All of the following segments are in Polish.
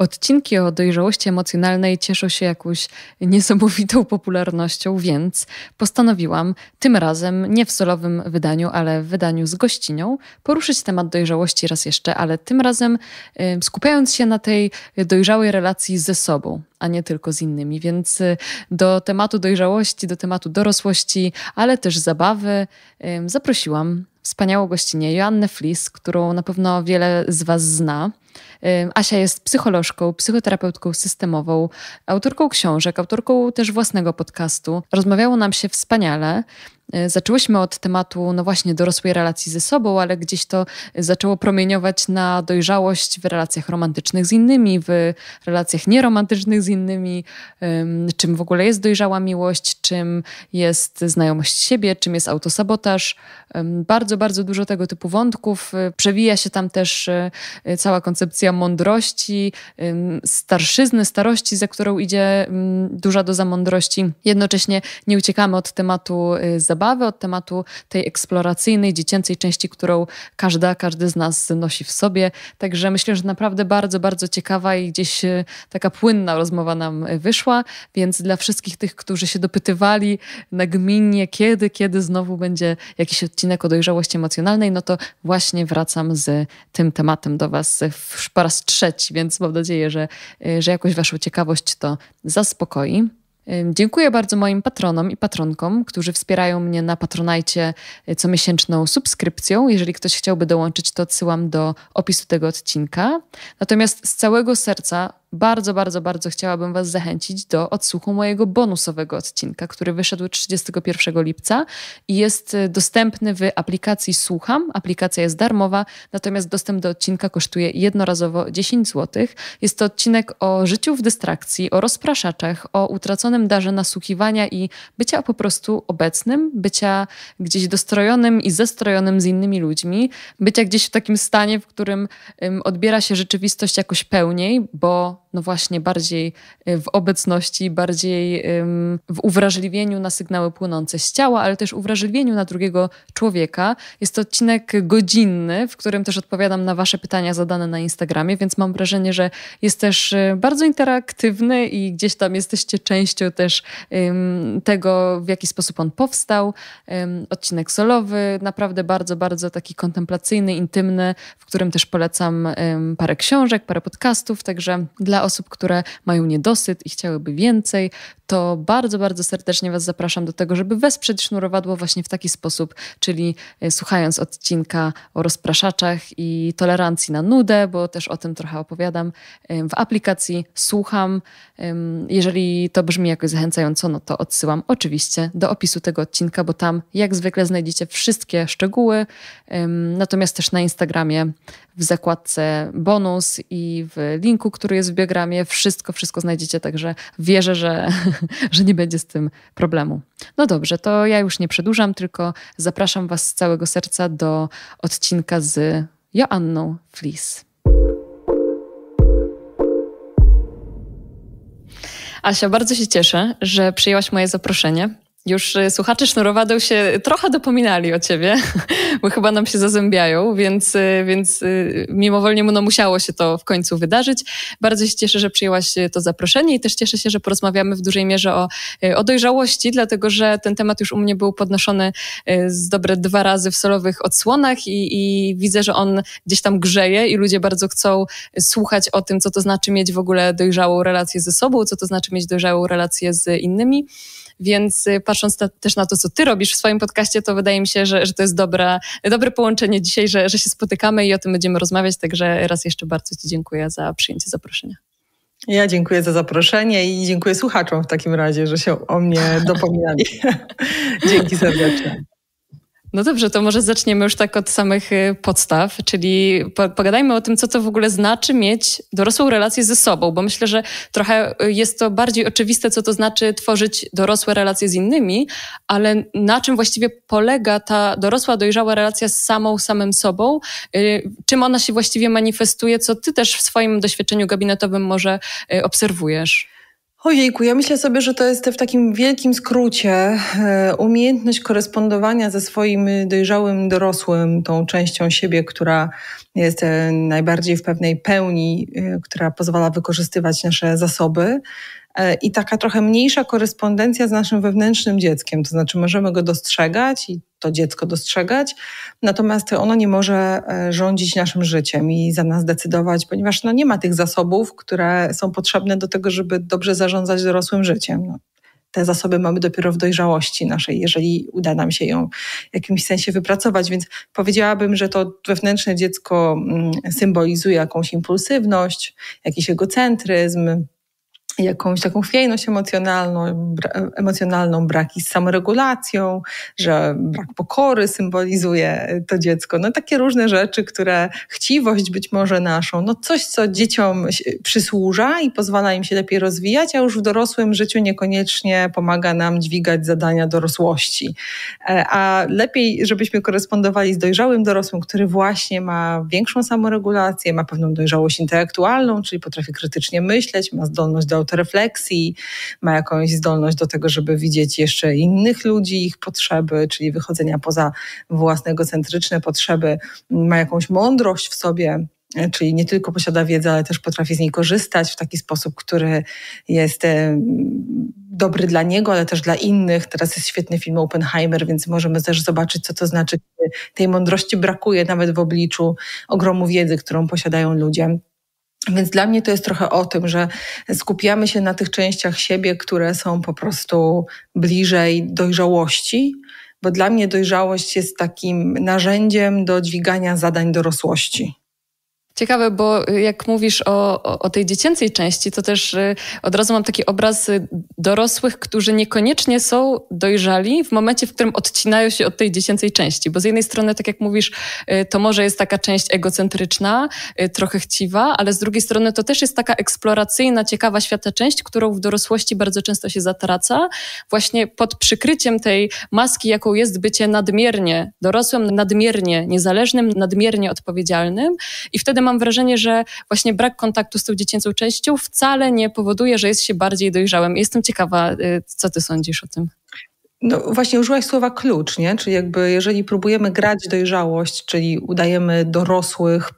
Odcinki o dojrzałości emocjonalnej cieszą się jakąś niesamowitą popularnością, więc postanowiłam tym razem, nie w solowym wydaniu, ale w wydaniu z gościnią, poruszyć temat dojrzałości raz jeszcze, ale tym razem skupiając się na tej dojrzałej relacji ze sobą, a nie tylko z innymi. Więc y, do tematu dojrzałości, do tematu dorosłości, ale też zabawy zaprosiłam wspaniałą gościnę Joannę Flis, którą na pewno wiele z Was zna. Asia jest psycholożką, psychoterapeutką systemową, autorką książek, autorką też własnego podcastu. Rozmawiało nam się wspaniale. Y, zaczęłyśmy od tematu, no właśnie, dorosłej relacji ze sobą, ale gdzieś to y, zaczęło promieniować na dojrzałość w relacjach romantycznych z innymi, w relacjach nieromantycznych z innymi, czym w ogóle jest dojrzała miłość, czym jest znajomość siebie, czym jest autosabotaż. Bardzo, bardzo dużo tego typu wątków. Y, przewija się tam też cała koncepcja koncepcja mądrości, starszyzny, starości, za którą idzie duża doza mądrości. Jednocześnie nie uciekamy od tematu y, zabawy, od tematu tej eksploracyjnej, dziecięcej części, którą każda, każdy z nas nosi w sobie. Także myślę, że naprawdę bardzo, bardzo ciekawa i gdzieś y, taka płynna rozmowa nam wyszła, więc dla wszystkich tych, którzy się dopytywali gminie, kiedy, kiedy znowu będzie jakiś odcinek o dojrzałości emocjonalnej, no to właśnie wracam z tym tematem do Was w już po raz trzeci, więc mam nadzieję, że, y, że jakoś Waszą ciekawość to zaspokoi. Dziękuję bardzo moim patronom i patronkom, którzy wspierają mnie na patronajcie comiesięczną subskrypcją. Jeżeli ktoś chciałby dołączyć, to odsyłam do opisu tego odcinka. Natomiast z całego serca bardzo, bardzo, bardzo chciałabym Was zachęcić do odsłuchu mojego bonusowego odcinka, który wyszedł 31 lipca i jest y, dostępny w aplikacji Słucham. Aplikacja jest darmowa, natomiast dostęp do odcinka kosztuje jednorazowo 10 zł. Jest to odcinek o życiu w dystrakcji, o rozpraszaczach, o utraconym darze nasłuchiwania i bycia po prostu obecnym, bycia gdzieś dostrojonym i zestrojonym z innymi ludźmi, bycia gdzieś w takim stanie, w którym um, odbiera się rzeczywistość jakoś pełniej, bo no właśnie bardziej y, w obecności, bardziej w uwrażliwieniu na sygnały płynące z ciała, ale też uwrażliwieniu na drugiego człowieka. Jest to odcinek godzinny, w którym też odpowiadam na Wasze pytania zadane na Instagramie, więc mam wrażenie, że jest też y, bardzo interaktywny i gdzieś tam jesteście częścią też tego, w jaki sposób on powstał. Odcinek solowy, naprawdę bardzo, bardzo taki kontemplacyjny, intymny, w którym też polecam parę książek, parę podcastów, także dla osób, które mają niedosyt i chciałyby więcej, to bardzo, bardzo serdecznie Was zapraszam do tego, żeby wesprzeć sznurowadło właśnie w taki sposób, czyli e, słuchając odcinka o rozpraszaczach i tolerancji na nudę, bo też o tym trochę opowiadam w aplikacji Słucham. Jeżeli to brzmi jakoś zachęcająco, no to odsyłam oczywiście do opisu tego odcinka, bo tam jak zwykle znajdziecie wszystkie szczegóły. Natomiast też na Instagramie w zakładce bonus i w linku, który jest w biografii wszystko, wszystko znajdziecie, także wierzę, że, że nie będzie z tym problemu. No dobrze, to ja już nie przedłużam, tylko zapraszam Was z całego serca do odcinka z Joanną Flis. Asia, bardzo się cieszę, że przyjęłaś moje zaproszenie. Już y, słuchacze Sznurowadą się trochę dopominali o ciebie, bo chyba nam się zazębiają, więc, y, więc y, mimowolnie no, musiało się to w końcu wydarzyć. Bardzo się cieszę, że przyjęłaś to zaproszenie i też cieszę się, że porozmawiamy w dużej mierze o, o dojrzałości, dlatego że ten temat już u mnie był podnoszony z dobre dwa razy w solowych odsłonach i, i widzę, że on gdzieś tam grzeje i ludzie bardzo chcą słuchać o tym, co to znaczy mieć w ogóle dojrzałą relację ze sobą, co to znaczy mieć dojrzałą relację z innymi. Więc y, patrząc na, też na to, co ty robisz w swoim podcaście, to wydaje mi się, że, że to jest dobra, dobre połączenie dzisiaj, że, że się spotykamy i o tym będziemy rozmawiać. Także raz jeszcze bardzo ci dziękuję za przyjęcie zaproszenia. Ja dziękuję za zaproszenie i dziękuję słuchaczom w takim razie, że się o mnie dopominali. Dzięki serdecznie. No dobrze, to może zaczniemy już tak od samych y, podstaw, czyli pogadajmy o tym, co to w ogóle znaczy mieć dorosłą relację ze sobą, bo myślę, że trochę y, jest to bardziej oczywiste, co to znaczy tworzyć dorosłe relacje z innymi, ale na czym właściwie polega ta dorosła, dojrzała relacja z samą, samym sobą, y, czym ona się właściwie manifestuje, co ty też w swoim doświadczeniu gabinetowym może obserwujesz? Ojejku, ja myślę sobie, że to jest w takim wielkim skrócie e, umiejętność korespondowania ze swoim dojrzałym dorosłym, tą częścią siebie, która jest e, najbardziej w pewnej pełni, e, która pozwala wykorzystywać nasze zasoby. I taka trochę mniejsza korespondencja z naszym wewnętrznym dzieckiem, to znaczy możemy go dostrzegać i to dziecko dostrzegać, natomiast ono nie może e, rządzić naszym życiem i za nas decydować, ponieważ no, nie ma tych zasobów, które są potrzebne do tego, żeby dobrze zarządzać dorosłym życiem. No te zasoby mamy dopiero w dojrzałości naszej, jeżeli uda nam się ją w jakimś sensie wypracować. Więc powiedziałabym, że to wewnętrzne dziecko mm, symbolizuje jakąś impulsywność, jakiś egocentryzm, jakąś taką chwiejność emocjonalną, bra emocjonalną, braki z samoregulacją, że brak pokory symbolizuje to dziecko. No takie różne rzeczy, które chciwość być może naszą, no coś, co dzieciom przysłuża i pozwala im się lepiej rozwijać, a już w dorosłym życiu niekoniecznie pomaga nam dźwigać zadania dorosłości. E, a lepiej, żebyśmy korespondowali z dojrzałym dorosłym, który właśnie ma większą samoregulację, ma pewną dojrzałość intelektualną, czyli potrafi krytycznie myśleć, ma zdolność do refleksji, ma jakąś zdolność do tego, żeby widzieć jeszcze innych ludzi, ich potrzeby, czyli wychodzenia poza własne egocentryczne potrzeby, ma jakąś mądrość w sobie czyli nie tylko posiada wiedzę, ale też potrafi z niej korzystać w taki sposób, który jest dobry dla niego, ale też dla innych. Teraz jest świetny film Oppenheimer, więc możemy też zobaczyć, co to znaczy, kiedy tej mądrości brakuje nawet w obliczu ogromu wiedzy, którą posiadają ludzie. Więc dla mnie to jest trochę o tym, że skupiamy się na tych częściach siebie, które są po prostu bliżej dojrzałości, bo dla mnie dojrzałość jest takim narzędziem do dźwigania zadań dorosłości ciekawe, bo jak mówisz o, o, o tej dziecięcej części, to też y, od razu mam taki obraz y, dorosłych, którzy niekoniecznie są dojrzali w momencie, w którym odcinają się od tej dziecięcej części. Bo z jednej strony, tak jak mówisz, y, to może jest taka część egocentryczna, trochę chciwa, ale z drugiej strony to też jest taka eksploracyjna, ciekawa świata część, którą w dorosłości bardzo często się zatraca, właśnie pod przykryciem tej maski, jaką jest bycie nadmiernie dorosłym, nadmiernie niezależnym, nadmiernie odpowiedzialnym. I wtedy mam wrażenie, że właśnie brak kontaktu z tą dziecięcą częścią wcale nie powoduje, że jest się bardziej dojrzałym. Jestem ciekawa, y, co ty sądzisz o tym. No właśnie użyłaś słowa klucz, nie? Czyli jakby jeżeli próbujemy grać dojrzałość, czyli udajemy dorosłych,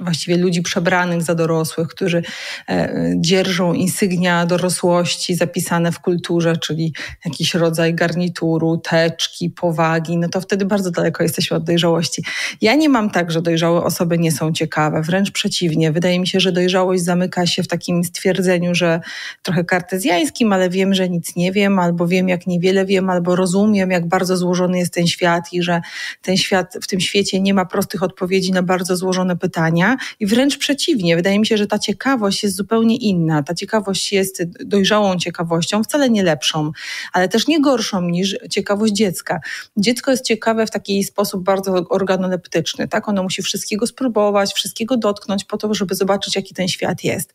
właściwie ludzi przebranych za dorosłych, którzy e, dzierżą insygnia dorosłości zapisane w kulturze, czyli jakiś rodzaj garnituru, teczki, powagi, no to wtedy bardzo daleko jesteśmy od dojrzałości. Ja nie mam tak, że dojrzałe osoby nie są ciekawe, wręcz przeciwnie. Wydaje mi się, że dojrzałość zamyka się w takim stwierdzeniu, że trochę kartezjańskim, ale wiem, że nic nie wiem, albo wiem, jak niewiele wiem, albo rozumiem, jak bardzo złożony jest ten świat i że ten świat, w tym świecie nie ma prostych odpowiedzi na bardzo złożone pytania i wręcz przeciwnie, wydaje mi się, że ta ciekawość jest zupełnie inna. Ta ciekawość jest dojrzałą ciekawością, wcale nie lepszą, ale też nie gorszą niż ciekawość dziecka. Dziecko jest ciekawe w taki sposób bardzo organoleptyczny, tak? Ono musi wszystkiego spróbować, wszystkiego dotknąć po to, żeby zobaczyć, jaki ten świat jest.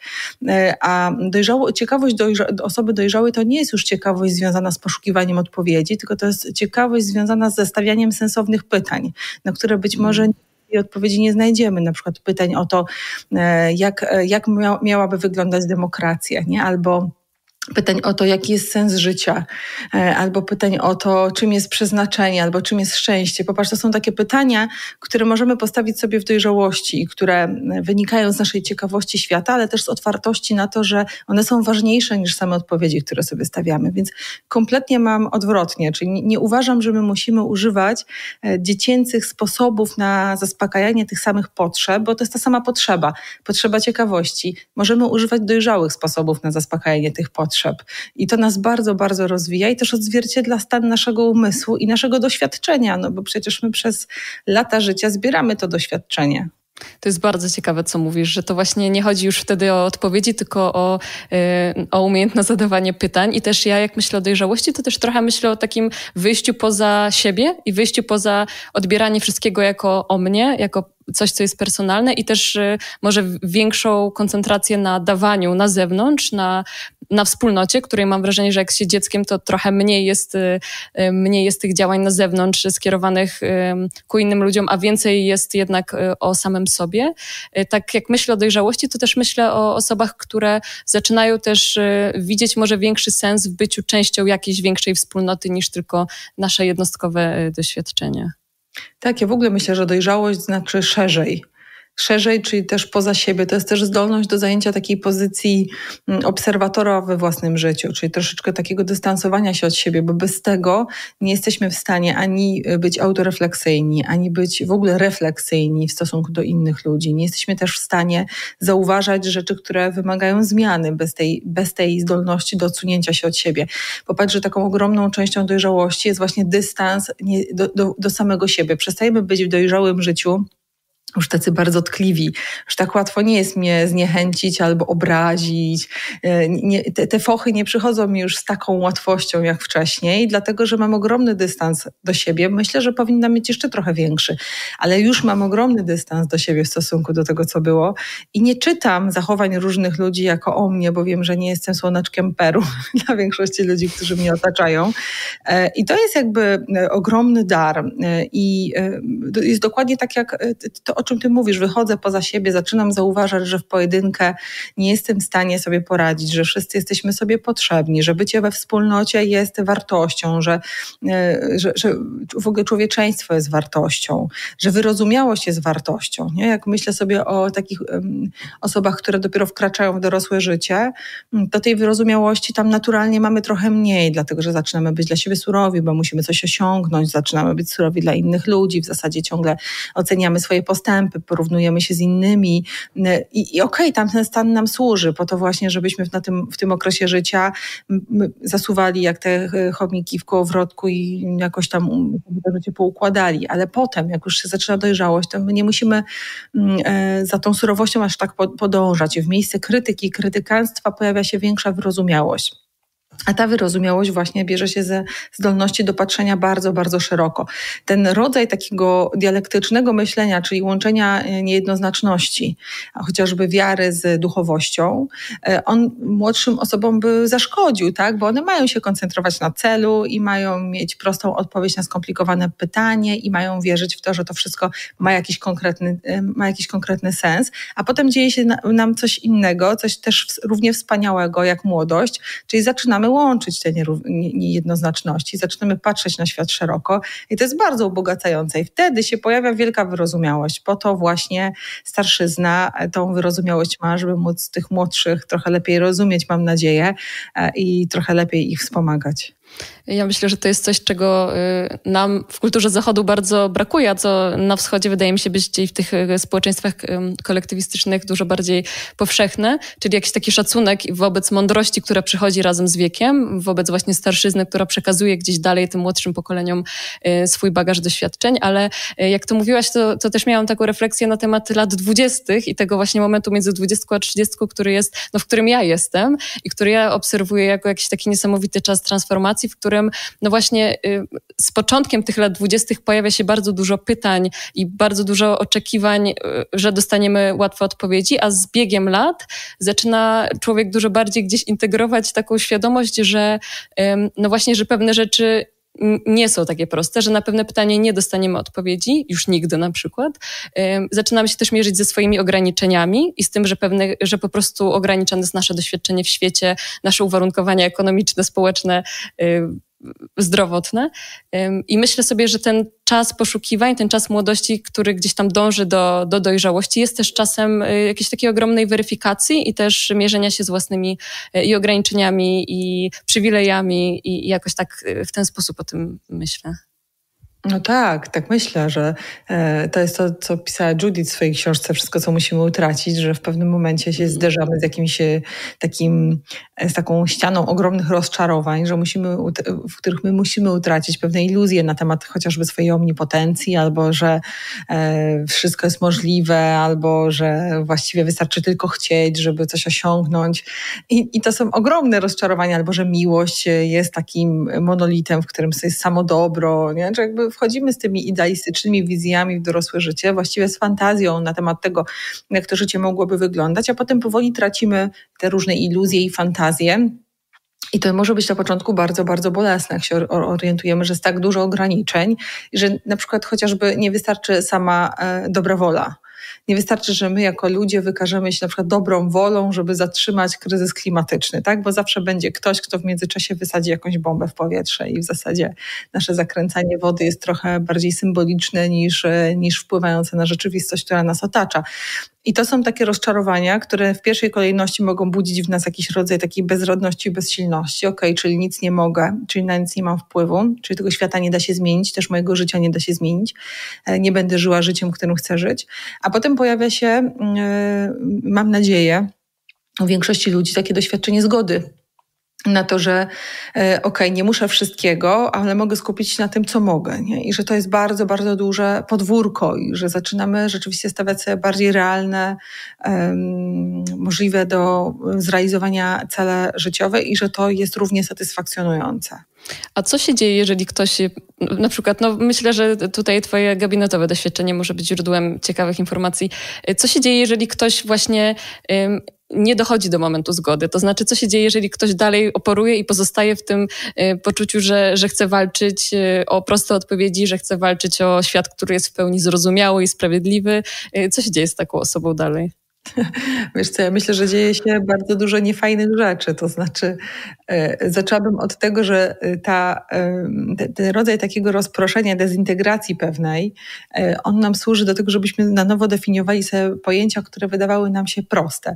E, a dojrzało, ciekawość dojrza, osoby dojrzałej to nie jest już ciekawość związana z poszukiwaniem odpowiedzi, tylko to jest ciekawość związana z zestawianiem sensownych pytań, na które być mm. może tej odpowiedzi nie znajdziemy, na przykład pytań o to, e, jak, e, jak miałaby wyglądać demokracja, nie? albo pytań o to, jaki jest sens życia, e, albo pytań o to, czym jest przeznaczenie, albo czym jest szczęście. Popatrz, to są takie pytania, które możemy postawić sobie w dojrzałości i które e, wynikają z naszej ciekawości świata, ale też z otwartości na to, że one są ważniejsze niż same odpowiedzi, które sobie stawiamy. Więc kompletnie mam odwrotnie, czyli nie uważam, że my musimy używać e, dziecięcych sposobów na zaspokajanie tych samych potrzeb, bo to jest ta sama potrzeba, potrzeba ciekawości. Możemy używać dojrzałych sposobów na zaspokajanie tych potrzeb potrzeb. I to nas bardzo, bardzo rozwija i też odzwierciedla stan naszego umysłu i naszego doświadczenia, no bo przecież my przez lata życia zbieramy to doświadczenie. To jest bardzo ciekawe, co mówisz, że to właśnie nie chodzi już wtedy o odpowiedzi, tylko o, yy, o umiejętne zadawanie pytań. I też ja, jak myślę o dojrzałości, to też trochę myślę o takim wyjściu poza siebie i wyjściu poza odbieranie wszystkiego jako o mnie, jako coś, co jest personalne i też y, może większą koncentrację na dawaniu na zewnątrz, na, na wspólnocie, której mam wrażenie, że jak się dzieckiem, to trochę mniej jest, y, y, mniej jest tych działań na zewnątrz skierowanych ku innym ludziom, a więcej jest jednak o samym sobie. Tak jak myślę o dojrzałości, to też myślę o osobach, które zaczynają też widzieć może większy sens w byciu częścią jakiejś większej wspólnoty niż tylko nasze jednostkowe doświadczenie. Tak, ja w ogóle myślę, że dojrzałość znaczy szerzej szerzej, czyli też poza siebie. To jest też zdolność do zajęcia takiej pozycji mm, obserwatora we własnym życiu, czyli troszeczkę takiego dystansowania się od siebie, bo bez tego nie jesteśmy w stanie ani y, być autorefleksyjni, ani być w ogóle refleksyjni w stosunku do innych ludzi. Nie jesteśmy też w stanie zauważać rzeczy, które wymagają zmiany bez tej, bez tej zdolności do odsunięcia się od siebie. Popatrz, że taką ogromną częścią dojrzałości jest właśnie dystans do, do, do samego siebie. Przestajemy być w dojrzałym życiu już tacy bardzo tkliwi, już tak łatwo nie jest mnie zniechęcić albo obrazić. E, nie, te, te, fochy nie przychodzą mi już z taką łatwością jak wcześniej, dlatego że mam ogromny dystans do siebie. Myślę, że powinnam mieć jeszcze trochę większy, ale już mam ogromny dystans do siebie w stosunku do tego, co było i nie czytam zachowań różnych ludzi jako o mnie, bo wiem, że nie jestem słoneczkiem Peru dla większości ludzi, którzy mnie otaczają. E, I to jest jakby e, ogromny dar i jest dokładnie tak jak to, o czym ty mówisz, wychodzę poza siebie, zaczynam zauważać, że w pojedynkę nie jestem w stanie sobie poradzić, że wszyscy jesteśmy sobie potrzebni, że bycie we wspólnocie jest wartością, że, e, że, że w ogóle człowieczeństwo jest wartością, że wyrozumiałość jest wartością. Nie? Jak myślę sobie o takich osobach, które dopiero wkraczają w dorosłe życie, to tej wyrozumiałości tam naturalnie mamy trochę mniej, dlatego że zaczynamy być dla siebie surowi, bo musimy coś osiągnąć, zaczynamy być surowi dla innych ludzi, w zasadzie ciągle oceniamy swoje postępy, postępy, porównujemy się z innymi i, i okej, okay, tamten stan nam służy po to właśnie, żebyśmy na tym, w tym okresie życia zasuwali jak te e, chomiki w kołowrotku i jakoś tam życie poukładali, ale potem, jak już się zaczyna dojrzałość, to my nie musimy e, za tą surowością aż tak podążać. W miejsce krytyki, krytykanstwa pojawia się większa wyrozumiałość. A ta wyrozumiałość właśnie bierze się ze zdolności do patrzenia bardzo, bardzo szeroko. Ten rodzaj takiego dialektycznego myślenia, czyli łączenia e, niejednoznaczności, chociażby wiary z duchowością, e, on młodszym osobom by zaszkodził, tak? bo one mają się koncentrować na celu i mają mieć prostą odpowiedź na skomplikowane pytanie i mają wierzyć w to, że to wszystko ma jakiś konkretny, e, ma jakiś konkretny sens. A potem dzieje się nam coś innego, coś też równie wspaniałego jak młodość, czyli zaczynamy łączyć te niejednoznaczności, zaczniemy patrzeć na świat szeroko i to jest bardzo ubogacające i wtedy się pojawia wielka wyrozumiałość. Po to właśnie starszyzna e, tą wyrozumiałość ma, żeby móc tych młodszych trochę lepiej rozumieć, mam nadzieję, e, i trochę lepiej ich wspomagać. Ja myślę, że to jest coś, czego y, nam w kulturze Zachodu bardzo brakuje, a co na Wschodzie wydaje mi się być w tych y, społeczeństwach y, kolektywistycznych dużo bardziej powszechne, czyli jakiś taki szacunek wobec mądrości, która przychodzi razem z wiekiem, wobec właśnie starszyzny, która przekazuje gdzieś dalej tym młodszym pokoleniom swój bagaż doświadczeń, ale jak to mówiłaś, to, to też miałam taką refleksję na temat lat dwudziestych i tego właśnie momentu między dwudziestką a trzydziestką, który jest, no, w którym ja jestem i który ja obserwuję jako jakiś taki niesamowity czas transformacji, w którym którym no właśnie y, z początkiem tych lat dwudziestych pojawia się bardzo dużo pytań i bardzo dużo oczekiwań, y, że dostaniemy łatwe odpowiedzi, a z biegiem lat zaczyna człowiek dużo bardziej gdzieś integrować taką świadomość, że no właśnie, że pewne rzeczy nie są takie proste, że na pewne pytanie nie dostaniemy odpowiedzi, już nigdy na przykład. Zaczynamy się też mierzyć ze swoimi ograniczeniami i z tym, że, pewne, że po prostu ograniczone jest nasze doświadczenie w świecie, nasze uwarunkowania ekonomiczne, społeczne, zdrowotne. I myślę sobie, że ten czas poszukiwań, ten czas młodości, który gdzieś tam dąży do, do dojrzałości, jest też czasem y, jakiejś takiej ogromnej weryfikacji i też mierzenia się z własnymi y, i ograniczeniami, i przywilejami, i jakoś tak y, w ten sposób o tym myślę. No tak, tak myślę, że e, to jest to, co pisała Judith w swojej książce, wszystko, co musimy utracić, że w pewnym momencie się mhm. zderzamy z jakimś e, takim, e, z taką ścianą ogromnych rozczarowań, że musimy, w których my musimy utracić pewne iluzje na temat chociażby swojej omnipotencji, albo że wszystko jest możliwe, albo że właściwie wystarczy tylko chcieć, żeby coś osiągnąć. I, i to są ogromne rozczarowania, albo że miłość jest takim monolitem, w którym jest samo dobro, nie? Że jakby wchodzimy z tymi idealistycznymi wizjami w dorosłe życie, właściwie z fantazją na temat tego, jak to życie mogłoby wyglądać, a potem powoli tracimy te różne iluzje i fantazje. I to może być na początku bardzo, bardzo bolesne, jak się orientujemy, że jest tak dużo ograniczeń, że na przykład chociażby nie wystarczy sama e, dobra wola nie wystarczy, że my jako ludzie wykażemy się na przykład dobrą wolą, żeby zatrzymać kryzys klimatyczny, tak? Bo zawsze będzie ktoś, kto w międzyczasie wysadzi jakąś bombę w powietrze i w zasadzie nasze zakręcanie wody jest trochę bardziej symboliczne niż, e, niż wpływające na rzeczywistość, która nas otacza. I to są takie rozczarowania, które w pierwszej kolejności mogą budzić w nas jakiś rodzaj takiej bezrodności, bezsilności. Ok, czyli nic nie mogę, czyli na nic nie mam wpływu, czyli tego świata nie da się zmienić, też mojego życia nie da się zmienić. E, nie będę żyła życiem, którym chcę żyć. A potem pojawia się, mm, e, mam nadzieję, u większości ludzi takie doświadczenie zgody na to, że e, okej, okay, nie muszę wszystkiego, ale mogę skupić się na tym, co mogę. Nie? I że to jest bardzo, bardzo duże podwórko i że zaczynamy rzeczywiście stawiać sobie bardziej realne, um, możliwe do e, zrealizowania cele życiowe i że to jest równie satysfakcjonujące. A co się dzieje, jeżeli ktoś, na przykład, no myślę, że tutaj twoje gabinetowe doświadczenie może być źródłem ciekawych informacji. E, co się dzieje, jeżeli ktoś właśnie... Um, nie dochodzi do momentu zgody. To znaczy, co się dzieje, jeżeli ktoś dalej oporuje i pozostaje w tym y, poczuciu, że, że chce walczyć y, o proste odpowiedzi, że chce walczyć o świat, który jest w pełni zrozumiały i sprawiedliwy. Y, co się dzieje z taką osobą dalej? Wiesz co, ja myślę, że dzieje się bardzo dużo niefajnych rzeczy. To znaczy, e, zaczęłabym od tego, że e, ta, e, ten rodzaj takiego rozproszenia, dezintegracji pewnej, on nam służy do tego, żebyśmy na nowo definiowali sobie pojęcia, które wydawały nam się proste.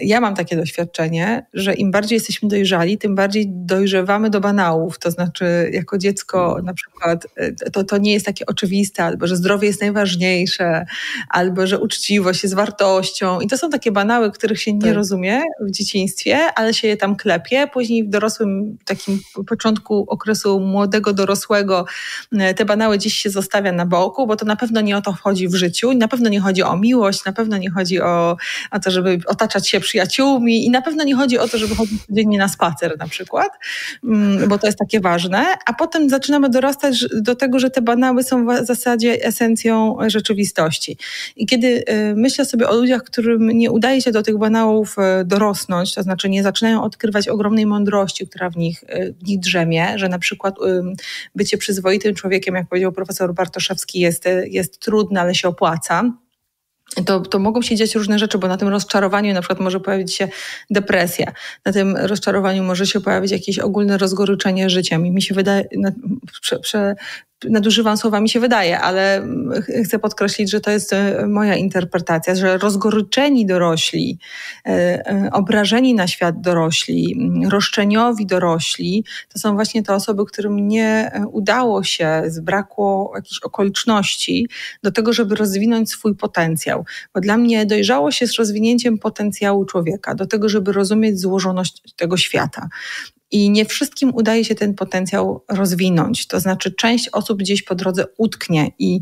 Ja mam takie doświadczenie, że im bardziej jesteśmy dojrzali, tym bardziej dojrzewamy do banałów. To znaczy, jako dziecko mm. na przykład, to, to nie jest takie oczywiste, albo że zdrowie jest najważniejsze, albo że uczciwość jest wartością, miłością. I to są takie banały, których się nie tak. rozumie w dzieciństwie, ale się je tam klepie. Później w dorosłym, takim początku okresu młodego, dorosłego, e, te banały dziś się zostawia na boku, bo to na pewno nie o to chodzi w życiu. Na pewno nie chodzi o miłość, na pewno nie chodzi o, o to, żeby otaczać się przyjaciółmi i na pewno nie chodzi o to, żeby chodzić codziennie na spacer na przykład, mm, bo to jest takie ważne. A potem zaczynamy dorastać do tego, że te banały są w zasadzie esencją rzeczywistości. I kiedy e, myślę sobie o ludziach, ludziach, którym nie udaje się do tych banałów e, dorosnąć, to znaczy nie zaczynają odkrywać ogromnej mądrości, która w nich, e, w nich drzemie, że na przykład bycie przyzwoitym człowiekiem, jak powiedział profesor Bartoszewski, jest, e, jest trudne, ale się opłaca. To, to, mogą się dziać różne rzeczy, bo na tym rozczarowaniu na przykład może pojawić się depresja, na tym rozczarowaniu może się pojawić jakieś ogólne rozgoryczenie życiem. I mi się wydaje, na, prze, prze, nadużywam słowa, mi się wydaje, ale chcę podkreślić, że to jest e, moja interpretacja, że rozgoryczeni dorośli, e, e, obrażeni na świat dorośli, mm, roszczeniowi dorośli, to są właśnie te osoby, którym nie udało się, zbrakło jakichś okoliczności do tego, żeby rozwinąć swój potencjał. Bo dla mnie dojrzałość jest rozwinięciem potencjału człowieka, do tego, żeby rozumieć złożoność tego świata i nie wszystkim udaje się ten potencjał rozwinąć. To znaczy, część osób gdzieś po drodze utknie i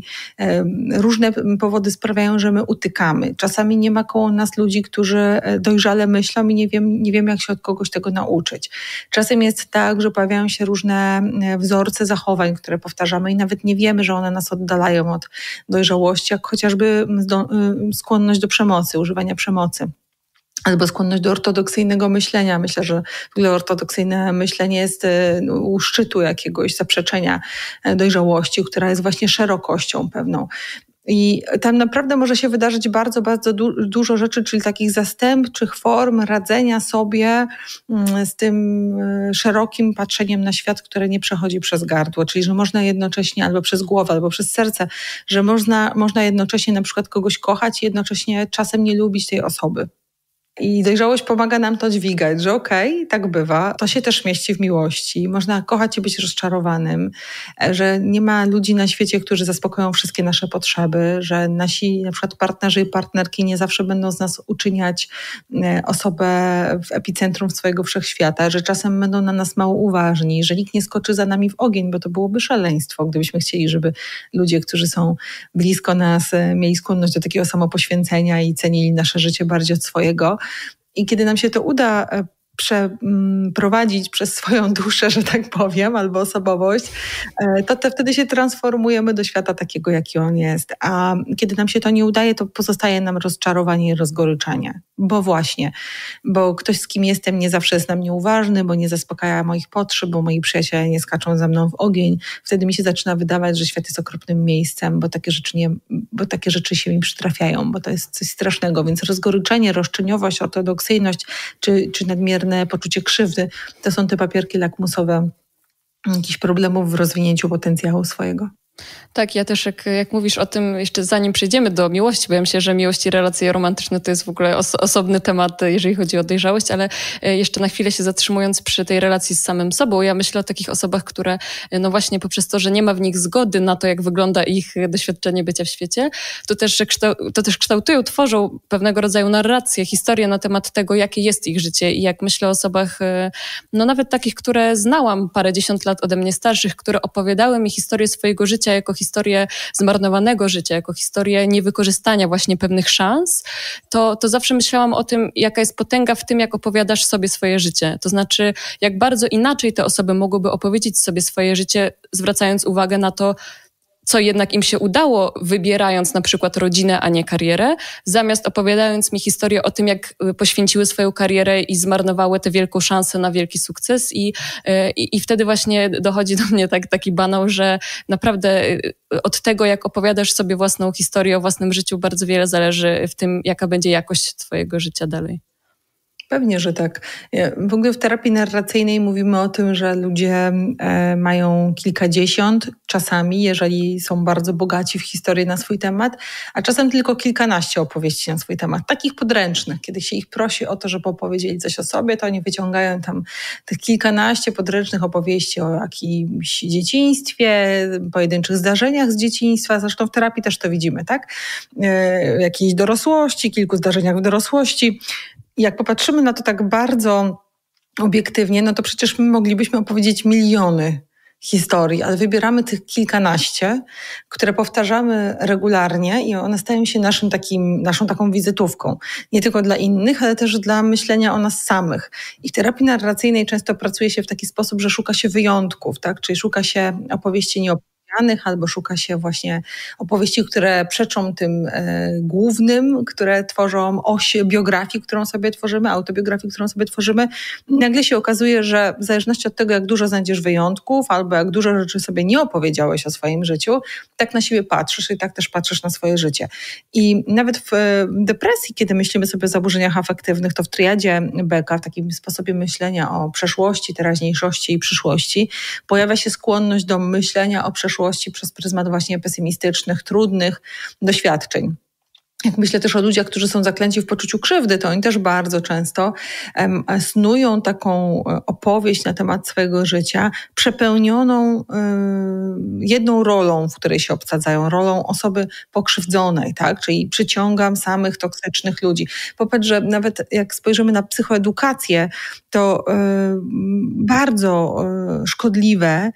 różne powody sprawiają, że my utykamy. Czasami nie ma koło nas ludzi, którzy e, dojrzale myślą i nie wiem, nie wiem jak się od kogoś tego nauczyć. Czasem jest tak, że pojawiają się różne e, wzorce zachowań, które powtarzamy i nawet nie wiemy, że one nas oddalają od dojrzałości, jak chociażby e, skłonność do przemocy, używania przemocy albo skłonność do ortodoksyjnego myślenia. Myślę, że w ogóle ortodoksyjne myślenie jest e, no, u szczytu jakiegoś zaprzeczenia e, dojrzałości, która jest właśnie szerokością pewną. I tam naprawdę może się wydarzyć bardzo, bardzo du dużo rzeczy, czyli takich zastępczych form radzenia sobie mm, z tym e, szerokim patrzeniem na świat, które nie przechodzi przez gardło. Czyli, że można jednocześnie albo przez głowę, albo przez serce, że można, można jednocześnie na przykład kogoś kochać i jednocześnie czasem nie lubić tej osoby. I dojrzałość pomaga nam to dźwigać, że okej, okay, tak bywa. To się też mieści w miłości. Można kochać i być rozczarowanym, że nie ma ludzi na świecie, którzy zaspokoją wszystkie nasze potrzeby, że nasi na przykład partnerzy i partnerki nie zawsze będą z nas uczyniać e, osobę w epicentrum swojego wszechświata, że czasem będą na nas mało uważni, że nikt nie skoczy za nami w ogień, bo to byłoby szaleństwo, gdybyśmy chcieli, żeby ludzie, którzy są blisko nas, e, mieli skłonność do takiego samopoświęcenia i cenili nasze życie bardziej od swojego. I kiedy nam się to uda e, przeprowadzić mm, przez swoją duszę, że tak powiem, albo osobowość, e, to te, wtedy się transformujemy do świata takiego, jaki on jest. A kiedy nam się to nie udaje, to pozostaje nam rozczarowanie i rozgoryczenie. Bo właśnie, bo ktoś, z kim jestem, nie zawsze jest na mnie uważny, bo nie zaspokaja moich potrzeb, bo moi przyjaciele nie skaczą za mną w ogień. Wtedy mi się zaczyna wydawać, że świat jest okropnym miejscem, bo takie rzeczy, nie, bo takie rzeczy się mi przytrafiają, bo to jest coś strasznego. Więc rozgoryczenie, roszczeniowość, ortodoksyjność czy, czy nadmierny pewne poczucie krzywdy. To są te papierki lakmusowe mm, jakichś problemów w rozwinięciu potencjału swojego. Tak, ja też jak, jak mówisz o tym, jeszcze zanim przejdziemy do miłości, bo ja myślę, że miłość i relacje romantyczne to jest w ogóle os osobny temat, jeżeli chodzi o dojrzałość, ale e, jeszcze na chwilę się zatrzymując przy tej relacji z samym sobą, ja myślę o takich osobach, które e, no właśnie poprzez to, że nie ma w nich zgody na to, jak wygląda ich doświadczenie bycia w świecie, to też, że to też kształtują, tworzą pewnego rodzaju narracje, historię na temat tego, jakie jest ich życie i jak myślę o osobach, e, no nawet takich, które znałam parę dziesiąt lat ode mnie starszych, które opowiadały mi historię swojego życia życia jako historię zmarnowanego życia, jako historię niewykorzystania właśnie pewnych szans, to, to zawsze myślałam o tym, jaka jest potęga w tym, jak opowiadasz sobie swoje życie. To znaczy, jak bardzo inaczej te osoby mogłyby opowiedzieć sobie swoje życie, zwracając uwagę na to, co jednak im się udało, wybierając na przykład rodzinę, a nie karierę, zamiast opowiadając mi historię o tym, jak y, poświęciły swoją karierę i zmarnowały tę wielką szansę na wielki sukces. I, y, i, i wtedy właśnie dochodzi do mnie tak, taki banał, że naprawdę y, od tego, jak opowiadasz sobie własną historię o własnym życiu, bardzo wiele zależy w tym, jaka będzie jakość Twojego życia dalej. Pewnie, że tak. W ogóle w terapii narracyjnej mówimy o tym, że ludzie e, mają kilkadziesiąt, czasami, jeżeli są bardzo bogaci w historię na swój temat, a czasem tylko kilkanaście opowieści na swój temat, takich podręcznych. Kiedy się ich prosi o to, żeby opowiedzieli coś o sobie, to oni wyciągają tam tych kilkanaście podręcznych opowieści o jakimś dzieciństwie, pojedynczych zdarzeniach z dzieciństwa. Zresztą w terapii też to widzimy, tak? E, jakiejś dorosłości, kilku zdarzeniach w dorosłości jak popatrzymy na to tak bardzo obiektywnie, no to przecież my moglibyśmy opowiedzieć miliony historii, ale wybieramy tych kilkanaście, które powtarzamy regularnie i one stają się naszym takim, naszą taką wizytówką. Nie tylko dla innych, ale też dla myślenia o nas samych. I w terapii narracyjnej często pracuje się w taki sposób, że szuka się wyjątków, tak? Czyli szuka się opowieści nieopowiedzianych albo szuka się właśnie opowieści, które przeczą tym e, głównym, które tworzą oś biografii, którą sobie tworzymy, autobiografii, którą sobie tworzymy. Nagle się okazuje, że w zależności od tego, jak dużo znajdziesz wyjątków, albo jak dużo rzeczy sobie nie opowiedziałeś o swoim życiu, tak na siebie patrzysz i tak też patrzysz na swoje życie. I nawet w e, depresji, kiedy myślimy sobie o zaburzeniach afektywnych, to w triadzie Beka, w takim sposobie myślenia o przeszłości, teraźniejszości i przyszłości, pojawia się skłonność do myślenia o przeszłości, przyszłości przez pryzmat właśnie pesymistycznych, trudnych doświadczeń. Jak myślę też o ludziach, którzy są zaklęci w poczuciu krzywdy, to oni też bardzo często um, snują taką e, opowieść na temat swojego życia, przepełnioną um, jedną rolą, w której się obsadzają, rolą osoby pokrzywdzonej, tak? Czyli przyciągam samych toksycznych ludzi. Popatrz, że nawet jak spojrzymy na psychoedukację, to um, bardzo szkodliwe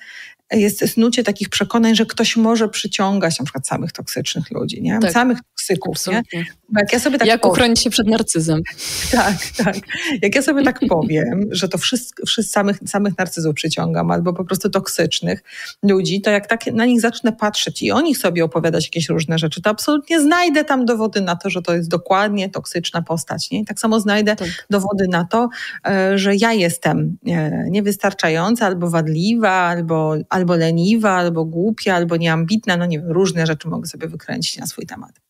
jest snucie takich przekonań, że ktoś może przyciągać na przykład samych toksycznych ludzi, nie? Tak, samych toksyków, nie? jak ja sobie tak jak uchronić się przed narcyzem. Tak, tak. Jak ja sobie tak powiem, że to wszystko, wszystko samych, samych narcyzów przyciągam albo po prostu toksycznych ludzi, to jak tak na nich zacznę patrzeć i o nich sobie opowiadać jakieś różne rzeczy, to absolutnie znajdę tam dowody na to, że to jest dokładnie toksyczna postać, nie? I tak samo znajdę tak. dowody na to, e, że ja jestem e, niewystarczająca albo wadliwa, albo, albo albo leniwa, albo głupia, albo nieambitna, no nie wiem, różne rzeczy mogę sobie wykręcić na swój temat.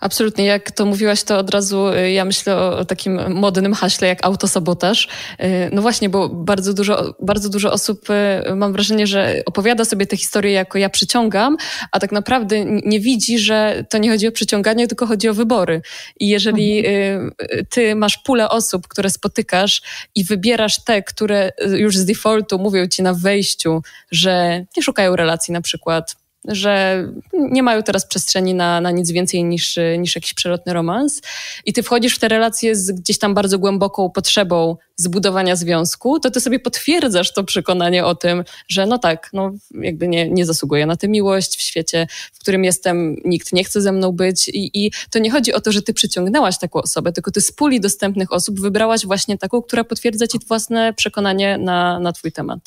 Absolutnie. Jak to mówiłaś, to od razu y, ja myślę o, takim modnym haśle jak autosabotaż. Y, no właśnie, bo bardzo dużo, bardzo dużo osób y, mam wrażenie, że opowiada sobie te historie jako ja przyciągam, a tak naprawdę nie widzi, że to nie chodzi o przyciąganie, tylko chodzi o wybory. I jeżeli mhm. ty masz pulę osób, które spotykasz i wybierasz te, które już z defaultu mówią ci na wejściu, że nie szukają relacji na przykład, że nie mają teraz przestrzeni na, na nic więcej niż, niż jakiś przelotny romans. I ty wchodzisz w te relacje z gdzieś tam bardzo głęboką potrzebą zbudowania związku, to ty sobie potwierdzasz to przekonanie o tym, że no tak, no jakby nie, nie zasługuję na tę miłość w świecie, w którym jestem, nikt nie chce ze mną być. I, I to nie chodzi o to, że ty przyciągnęłaś taką osobę, tylko ty z puli dostępnych osób wybrałaś właśnie taką, która potwierdza ci własne przekonanie na, na twój temat.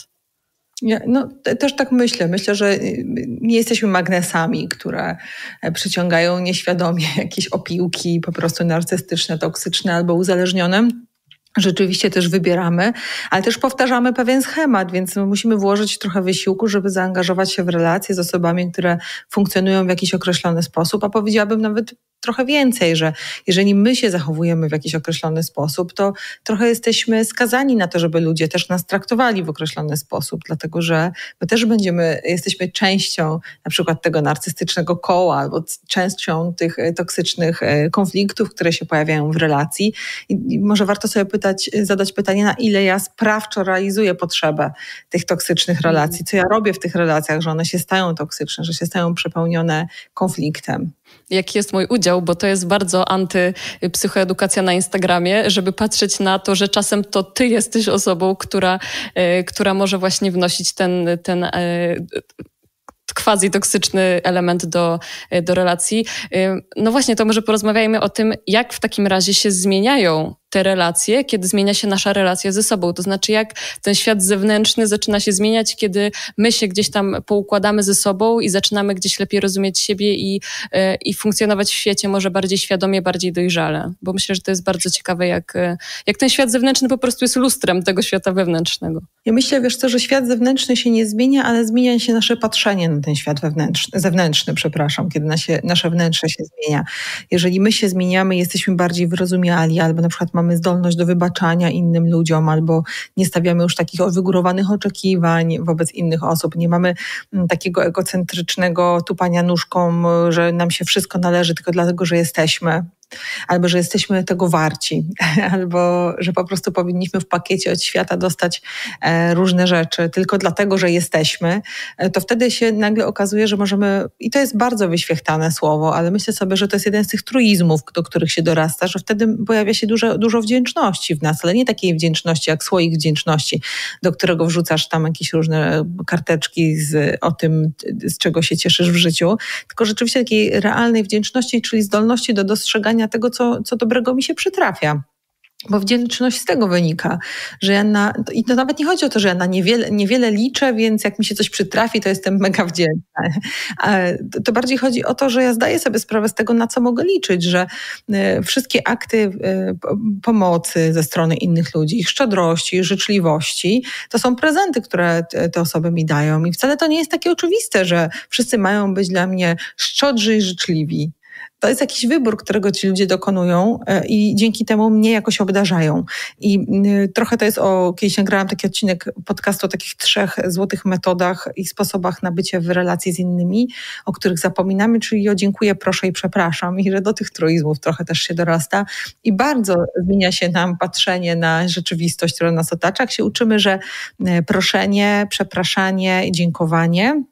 No, też tak myślę. Myślę, że y, nie jesteśmy magnesami, które e, przyciągają nieświadomie jakieś opiłki po prostu narcystyczne, toksyczne albo uzależnione rzeczywiście też wybieramy, ale też powtarzamy pewien schemat, więc musimy włożyć trochę wysiłku, żeby zaangażować się w relacje z osobami, które funkcjonują w jakiś określony sposób, a powiedziałabym nawet trochę więcej, że jeżeli my się zachowujemy w jakiś określony sposób, to trochę jesteśmy skazani na to, żeby ludzie też nas traktowali w określony sposób, dlatego że my też będziemy, jesteśmy częścią na przykład tego narcystycznego koła, albo częścią tych e, toksycznych e, konfliktów, które się pojawiają w relacji. I może warto sobie pytać, zapytać, zadać pytanie, na ile ja sprawczo realizuję potrzebę tych toksycznych relacji, co ja robię w tych relacjach, że one się stają toksyczne, że się stają przepełnione konfliktem jaki jest mój udział, bo to jest bardzo antypsychoedukacja na Instagramie, żeby patrzeć na to, że czasem to ty jesteś osobą, która, e, która może właśnie wnosić ten, ten e, quasi toksyczny element do, e, do relacji. No właśnie, to może porozmawiajmy o tym, jak w takim razie się zmieniają te relacje, kiedy zmienia się nasza relacja ze sobą. To znaczy, jak ten świat zewnętrzny zaczyna się zmieniać, kiedy my się gdzieś tam poukładamy ze sobą i zaczynamy gdzieś lepiej rozumieć siebie i, e, i funkcjonować w świecie może bardziej świadomie, bardziej dojrzale. Bo myślę, że to jest bardzo ciekawe, jak, e, jak ten świat zewnętrzny po prostu jest lustrem tego świata wewnętrznego. Ja myślę, wiesz co, że świat zewnętrzny się nie zmienia, ale zmienia się nasze patrzenie na ten świat wewnętrzny, zewnętrzny, przepraszam, kiedy nasie, nasze wnętrze się zmienia. Jeżeli my się zmieniamy, jesteśmy bardziej wyrozumiali, albo na przykład mamy mamy zdolność do wybaczania innym ludziom, albo nie stawiamy już takich wygórowanych oczekiwań wobec innych osób, nie mamy mm, takiego egocentrycznego tupania nóżką, że nam się wszystko należy tylko dlatego, że jesteśmy albo że jesteśmy tego warci, albo że po prostu powinniśmy w pakiecie od świata dostać e, różne rzeczy tylko dlatego, że jesteśmy, e, to wtedy się nagle okazuje, że możemy, i to jest bardzo wyświechtane słowo, ale myślę sobie, że to jest jeden z tych truizmów, do których się dorasta, że wtedy pojawia się dużo, dużo wdzięczności w nas, ale nie takiej wdzięczności jak słoik wdzięczności, do którego wrzucasz tam jakieś różne karteczki z, o tym, z czego się cieszysz w życiu, tylko rzeczywiście takiej realnej wdzięczności, czyli zdolności do dostrzegania odbierania tego, co, co dobrego mi się przytrafia. Bo wdzięczność z tego wynika, że ja na, i to nawet nie chodzi o to, że ja na niewiele, niewiele liczę, więc jak mi się coś przytrafi, to jestem mega wdzięczna. To bardziej chodzi o to, że ja zdaję sobie sprawę z tego, na co mogę liczyć, że e, wszystkie akty e, pomocy ze strony innych ludzi, ich szczodrości, życzliwości, to są prezenty, które te osoby mi dają. I wcale to nie jest takie oczywiste, że wszyscy mają być dla mnie szczodrzy i życzliwi to jest jakiś wybór, którego ci ludzie dokonują e, i dzięki temu mnie jakoś obdarzają. I y, trochę to jest o, kiedyś nagrałam taki odcinek podcastu o takich trzech złotych metodach i sposobach na bycie w relacji z innymi, o których zapominamy, czyli o dziękuję, proszę i przepraszam. I że do tych truizmów trochę też się dorasta. I bardzo zmienia się nam patrzenie na rzeczywistość, która nas otacza. Jak się uczymy, że e, proszenie, przepraszanie i dziękowanie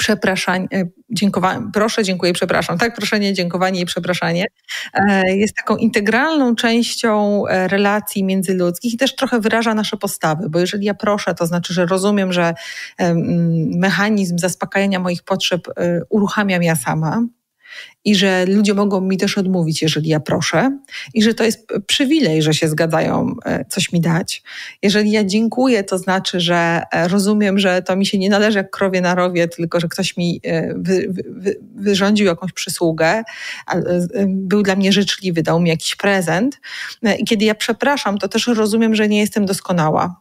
przepraszanie, dziękowanie, proszę, dziękuję, przepraszam, tak, proszenie, dziękowanie i przepraszanie, e, jest taką integralną częścią e, relacji międzyludzkich i też trochę wyraża nasze postawy, bo jeżeli ja proszę, to znaczy, że rozumiem, że mechanizm zaspokajania moich potrzeb e, uruchamiam ja sama, i że ludzie mogą mi też odmówić, jeżeli ja proszę, i że to jest przywilej, że się zgadzają e, coś mi dać. Jeżeli ja dziękuję, to znaczy, że e, rozumiem, że to mi się nie należy jak krowie na rowie, tylko że ktoś mi e, wy, wy, wyrządził jakąś przysługę, był dla mnie życzliwy, dał mi jakiś prezent. I kiedy ja przepraszam, to też rozumiem, że nie jestem doskonała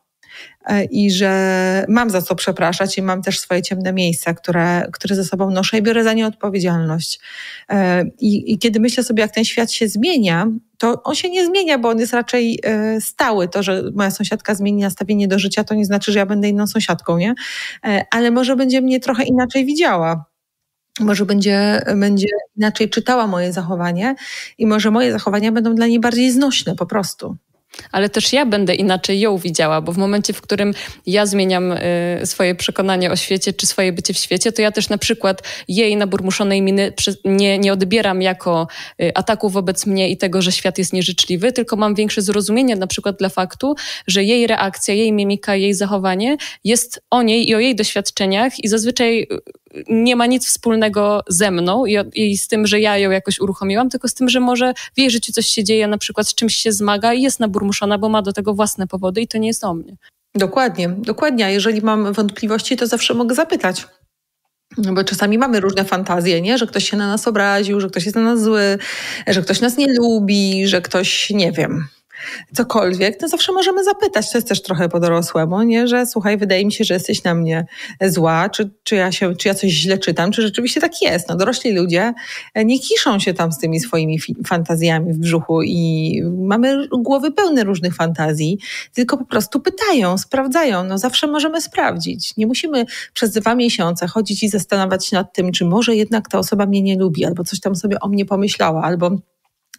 E, i że mam za co przepraszać i mam też swoje ciemne miejsca, które, które ze sobą noszę i biorę za nie odpowiedzialność. E, I, I, kiedy myślę sobie, jak ten świat się zmienia, to on się nie zmienia, bo on jest raczej e, stały. To, że moja sąsiadka zmieni nastawienie do życia, to nie znaczy, że ja będę inną sąsiadką, nie? Ale może będzie mnie trochę inaczej widziała może będzie, będzie inaczej czytała moje zachowanie i może moje zachowania będą dla niej bardziej znośne po prostu ale też ja będę inaczej ją widziała, bo w momencie, w którym ja zmieniam y, swoje przekonanie o świecie czy swoje bycie w świecie, to ja też na przykład jej naburmuszonej miny nie, nie odbieram jako y, ataku wobec mnie i tego, że świat jest nieżyczliwy, tylko mam większe zrozumienie na przykład dla faktu, że jej reakcja, jej mimika, jej zachowanie jest o niej i o jej doświadczeniach i zazwyczaj y, nie ma nic wspólnego ze mną i, i, z tym, że ja ją jakoś uruchomiłam, tylko z tym, że może w jej życiu coś się dzieje, na przykład z czymś się zmaga i jest naburmuszona, bo ma do tego własne powody i to nie jest o mnie. Dokładnie, dokładnie. A jeżeli mam wątpliwości, to zawsze mogę zapytać. No bo czasami mamy różne fantazje, nie? że ktoś się na nas obraził, że ktoś jest na nas zły, że ktoś nas nie lubi, że ktoś, nie wiem, cokolwiek, to zawsze możemy zapytać. To jest też trochę po dorosłemu, nie? Że słuchaj, wydaje mi się, że jesteś na mnie zła, czy, czy, ja, się, czy ja coś źle czytam, czy rzeczywiście tak jest. No, dorośli ludzie e, nie kiszą się tam z tymi swoimi fantazjami w brzuchu i mamy głowy pełne różnych fantazji, tylko po prostu pytają, sprawdzają. No, zawsze możemy sprawdzić. Nie musimy przez dwa miesiące chodzić i zastanawiać się nad tym, czy może jednak ta osoba mnie nie lubi, albo coś tam sobie o mnie pomyślała, albo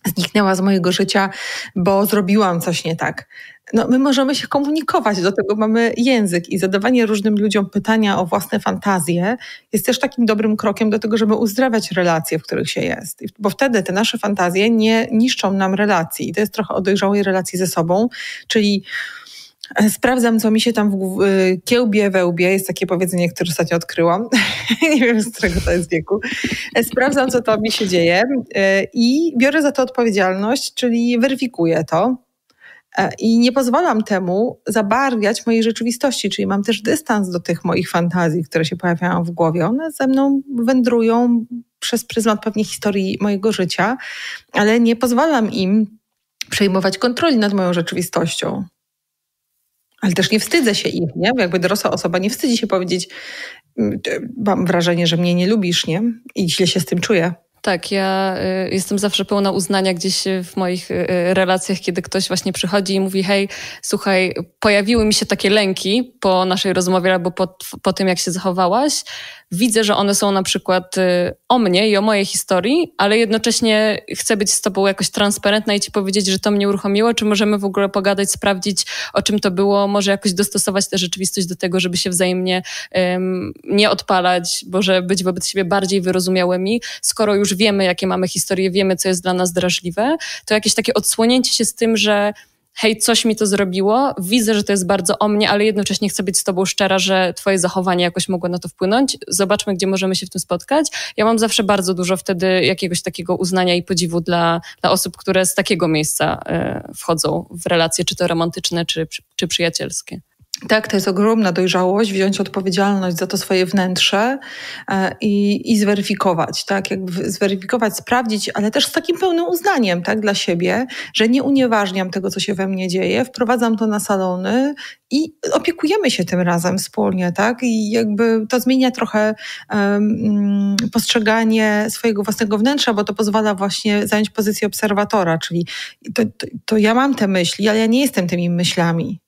zniknęła z mojego życia, bo zrobiłam coś nie tak. No, my możemy się komunikować, do tego mamy język i zadawanie różnym ludziom pytania o własne fantazje jest też takim dobrym krokiem do tego, żeby uzdrawiać relacje, w których się jest. Bo wtedy te nasze fantazje nie niszczą nam relacji. I to jest trochę o dojrzałej relacji ze sobą, czyli E, sprawdzam, co mi się tam w e, kiełbie, wełbie, jest takie powiedzenie, które ostatnio odkryłam. nie wiem, z którego to jest wieku. E, sprawdzam, co to mi się dzieje i biorę za to odpowiedzialność, czyli weryfikuję to. I nie pozwalam temu zabarwiać mojej rzeczywistości, czyli mam też dystans do tych moich fantazji, które się pojawiają w głowie. One ze mną wędrują przez pryzmat pewnie historii mojego życia, ale nie pozwalam im przejmować kontroli nad moją rzeczywistością. Ale też nie wstydzę się ich, nie? Jakby dorosła osoba nie wstydzi się powiedzieć, mam wrażenie, że mnie nie lubisz, nie? I źle się z tym czuję. Tak, ja y, jestem zawsze pełna uznania gdzieś w moich y, y, relacjach, kiedy ktoś właśnie przychodzi i mówi: Hej, słuchaj, pojawiły mi się takie lęki po naszej rozmowie albo po, po tym, jak się zachowałaś. Widzę, że one są na przykład o mnie i o mojej historii, ale jednocześnie chcę być z Tobą jakoś transparentna i Ci powiedzieć, że to mnie uruchomiło. Czy możemy w ogóle pogadać, sprawdzić, o czym to było? Może jakoś dostosować tę rzeczywistość do tego, żeby się wzajemnie um, nie odpalać, może być wobec siebie bardziej wyrozumiałymi, skoro już już wiemy, jakie mamy historie, wiemy, co jest dla nas drażliwe, to jakieś takie odsłonięcie się z tym, że hej, coś mi to zrobiło, widzę, że to jest bardzo o mnie, ale jednocześnie chcę być z tobą szczera, że twoje zachowanie jakoś mogło na to wpłynąć. Zobaczmy, gdzie możemy się w tym spotkać. Ja mam zawsze bardzo dużo wtedy jakiegoś takiego uznania i podziwu dla, dla osób, które z takiego miejsca y, wchodzą w relacje, czy to romantyczne, czy, czy przyjacielskie. Tak, to jest ogromna dojrzałość, wziąć odpowiedzialność za to swoje wnętrze e, i, i zweryfikować, tak? Jakby zweryfikować, sprawdzić, ale też z takim pełnym uznaniem, tak, dla siebie, że nie unieważniam tego, co się we mnie dzieje, wprowadzam to na salony i opiekujemy się tym razem wspólnie, tak? I jakby to zmienia trochę um, postrzeganie swojego własnego wnętrza, bo to pozwala właśnie zająć pozycję obserwatora, czyli to, to, to ja mam te myśli, ale ja nie jestem tymi myślami.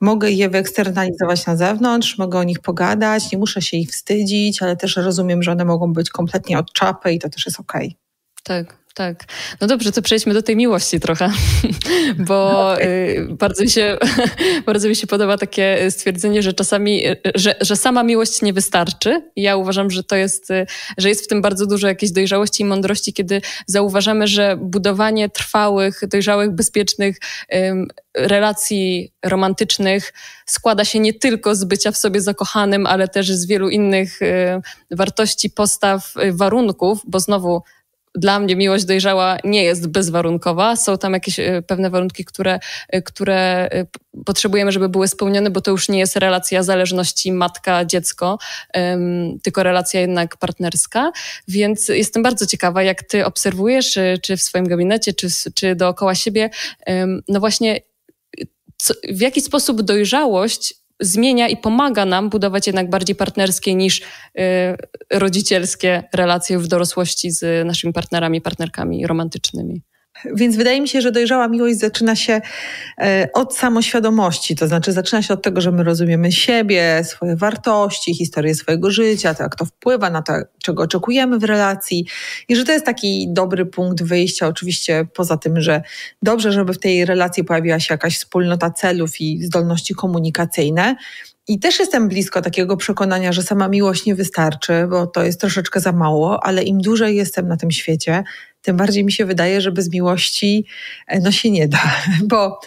Mogę je wyeksternalizować na zewnątrz, mogę o nich pogadać, nie muszę się ich wstydzić, ale też rozumiem, że one mogą być kompletnie od czapy i to też jest okej. Okay. Tak, tak. No dobrze, to przejdźmy do tej miłości trochę, bo okay. No tak. bardzo, mi się, bardzo mi się podoba takie stwierdzenie, że czasami, y, że, że sama miłość nie wystarczy. Ja uważam, że to jest, y, że jest w tym bardzo dużo jakiejś dojrzałości i mądrości, kiedy zauważamy, że budowanie trwałych, dojrzałych, bezpiecznych relacji romantycznych składa się nie tylko z bycia w sobie zakochanym, ale też z wielu innych y, wartości, postaw, warunków, bo znowu dla mnie miłość dojrzała nie jest bezwarunkowa. Są tam jakieś e, pewne warunki, które, e, które e, potrzebujemy, żeby były spełnione, bo to już nie jest relacja zależności matka-dziecko, tylko relacja jednak partnerska. Więc jestem bardzo ciekawa, jak ty obserwujesz, czy w swoim gabinecie, czy, czy dookoła siebie, no właśnie, co, w jaki sposób dojrzałość zmienia i pomaga nam budować jednak bardziej partnerskie niż y, rodzicielskie relacje w dorosłości z naszymi partnerami, partnerkami romantycznymi. Więc wydaje mi się, że dojrzała miłość zaczyna się e, od samoświadomości, to znaczy zaczyna się od tego, że my rozumiemy siebie, swoje wartości, historię swojego życia, to jak to wpływa na to, czego oczekujemy w relacji i że to jest taki dobry punkt wyjścia. Oczywiście poza tym, że dobrze, żeby w tej relacji pojawiła się jakaś wspólnota celów i zdolności komunikacyjne, i też jestem blisko takiego przekonania, że sama miłość nie wystarczy, bo to jest troszeczkę za mało, ale im dłużej jestem na tym świecie, tym bardziej mi się wydaje, że bez miłości e, no się nie da, bo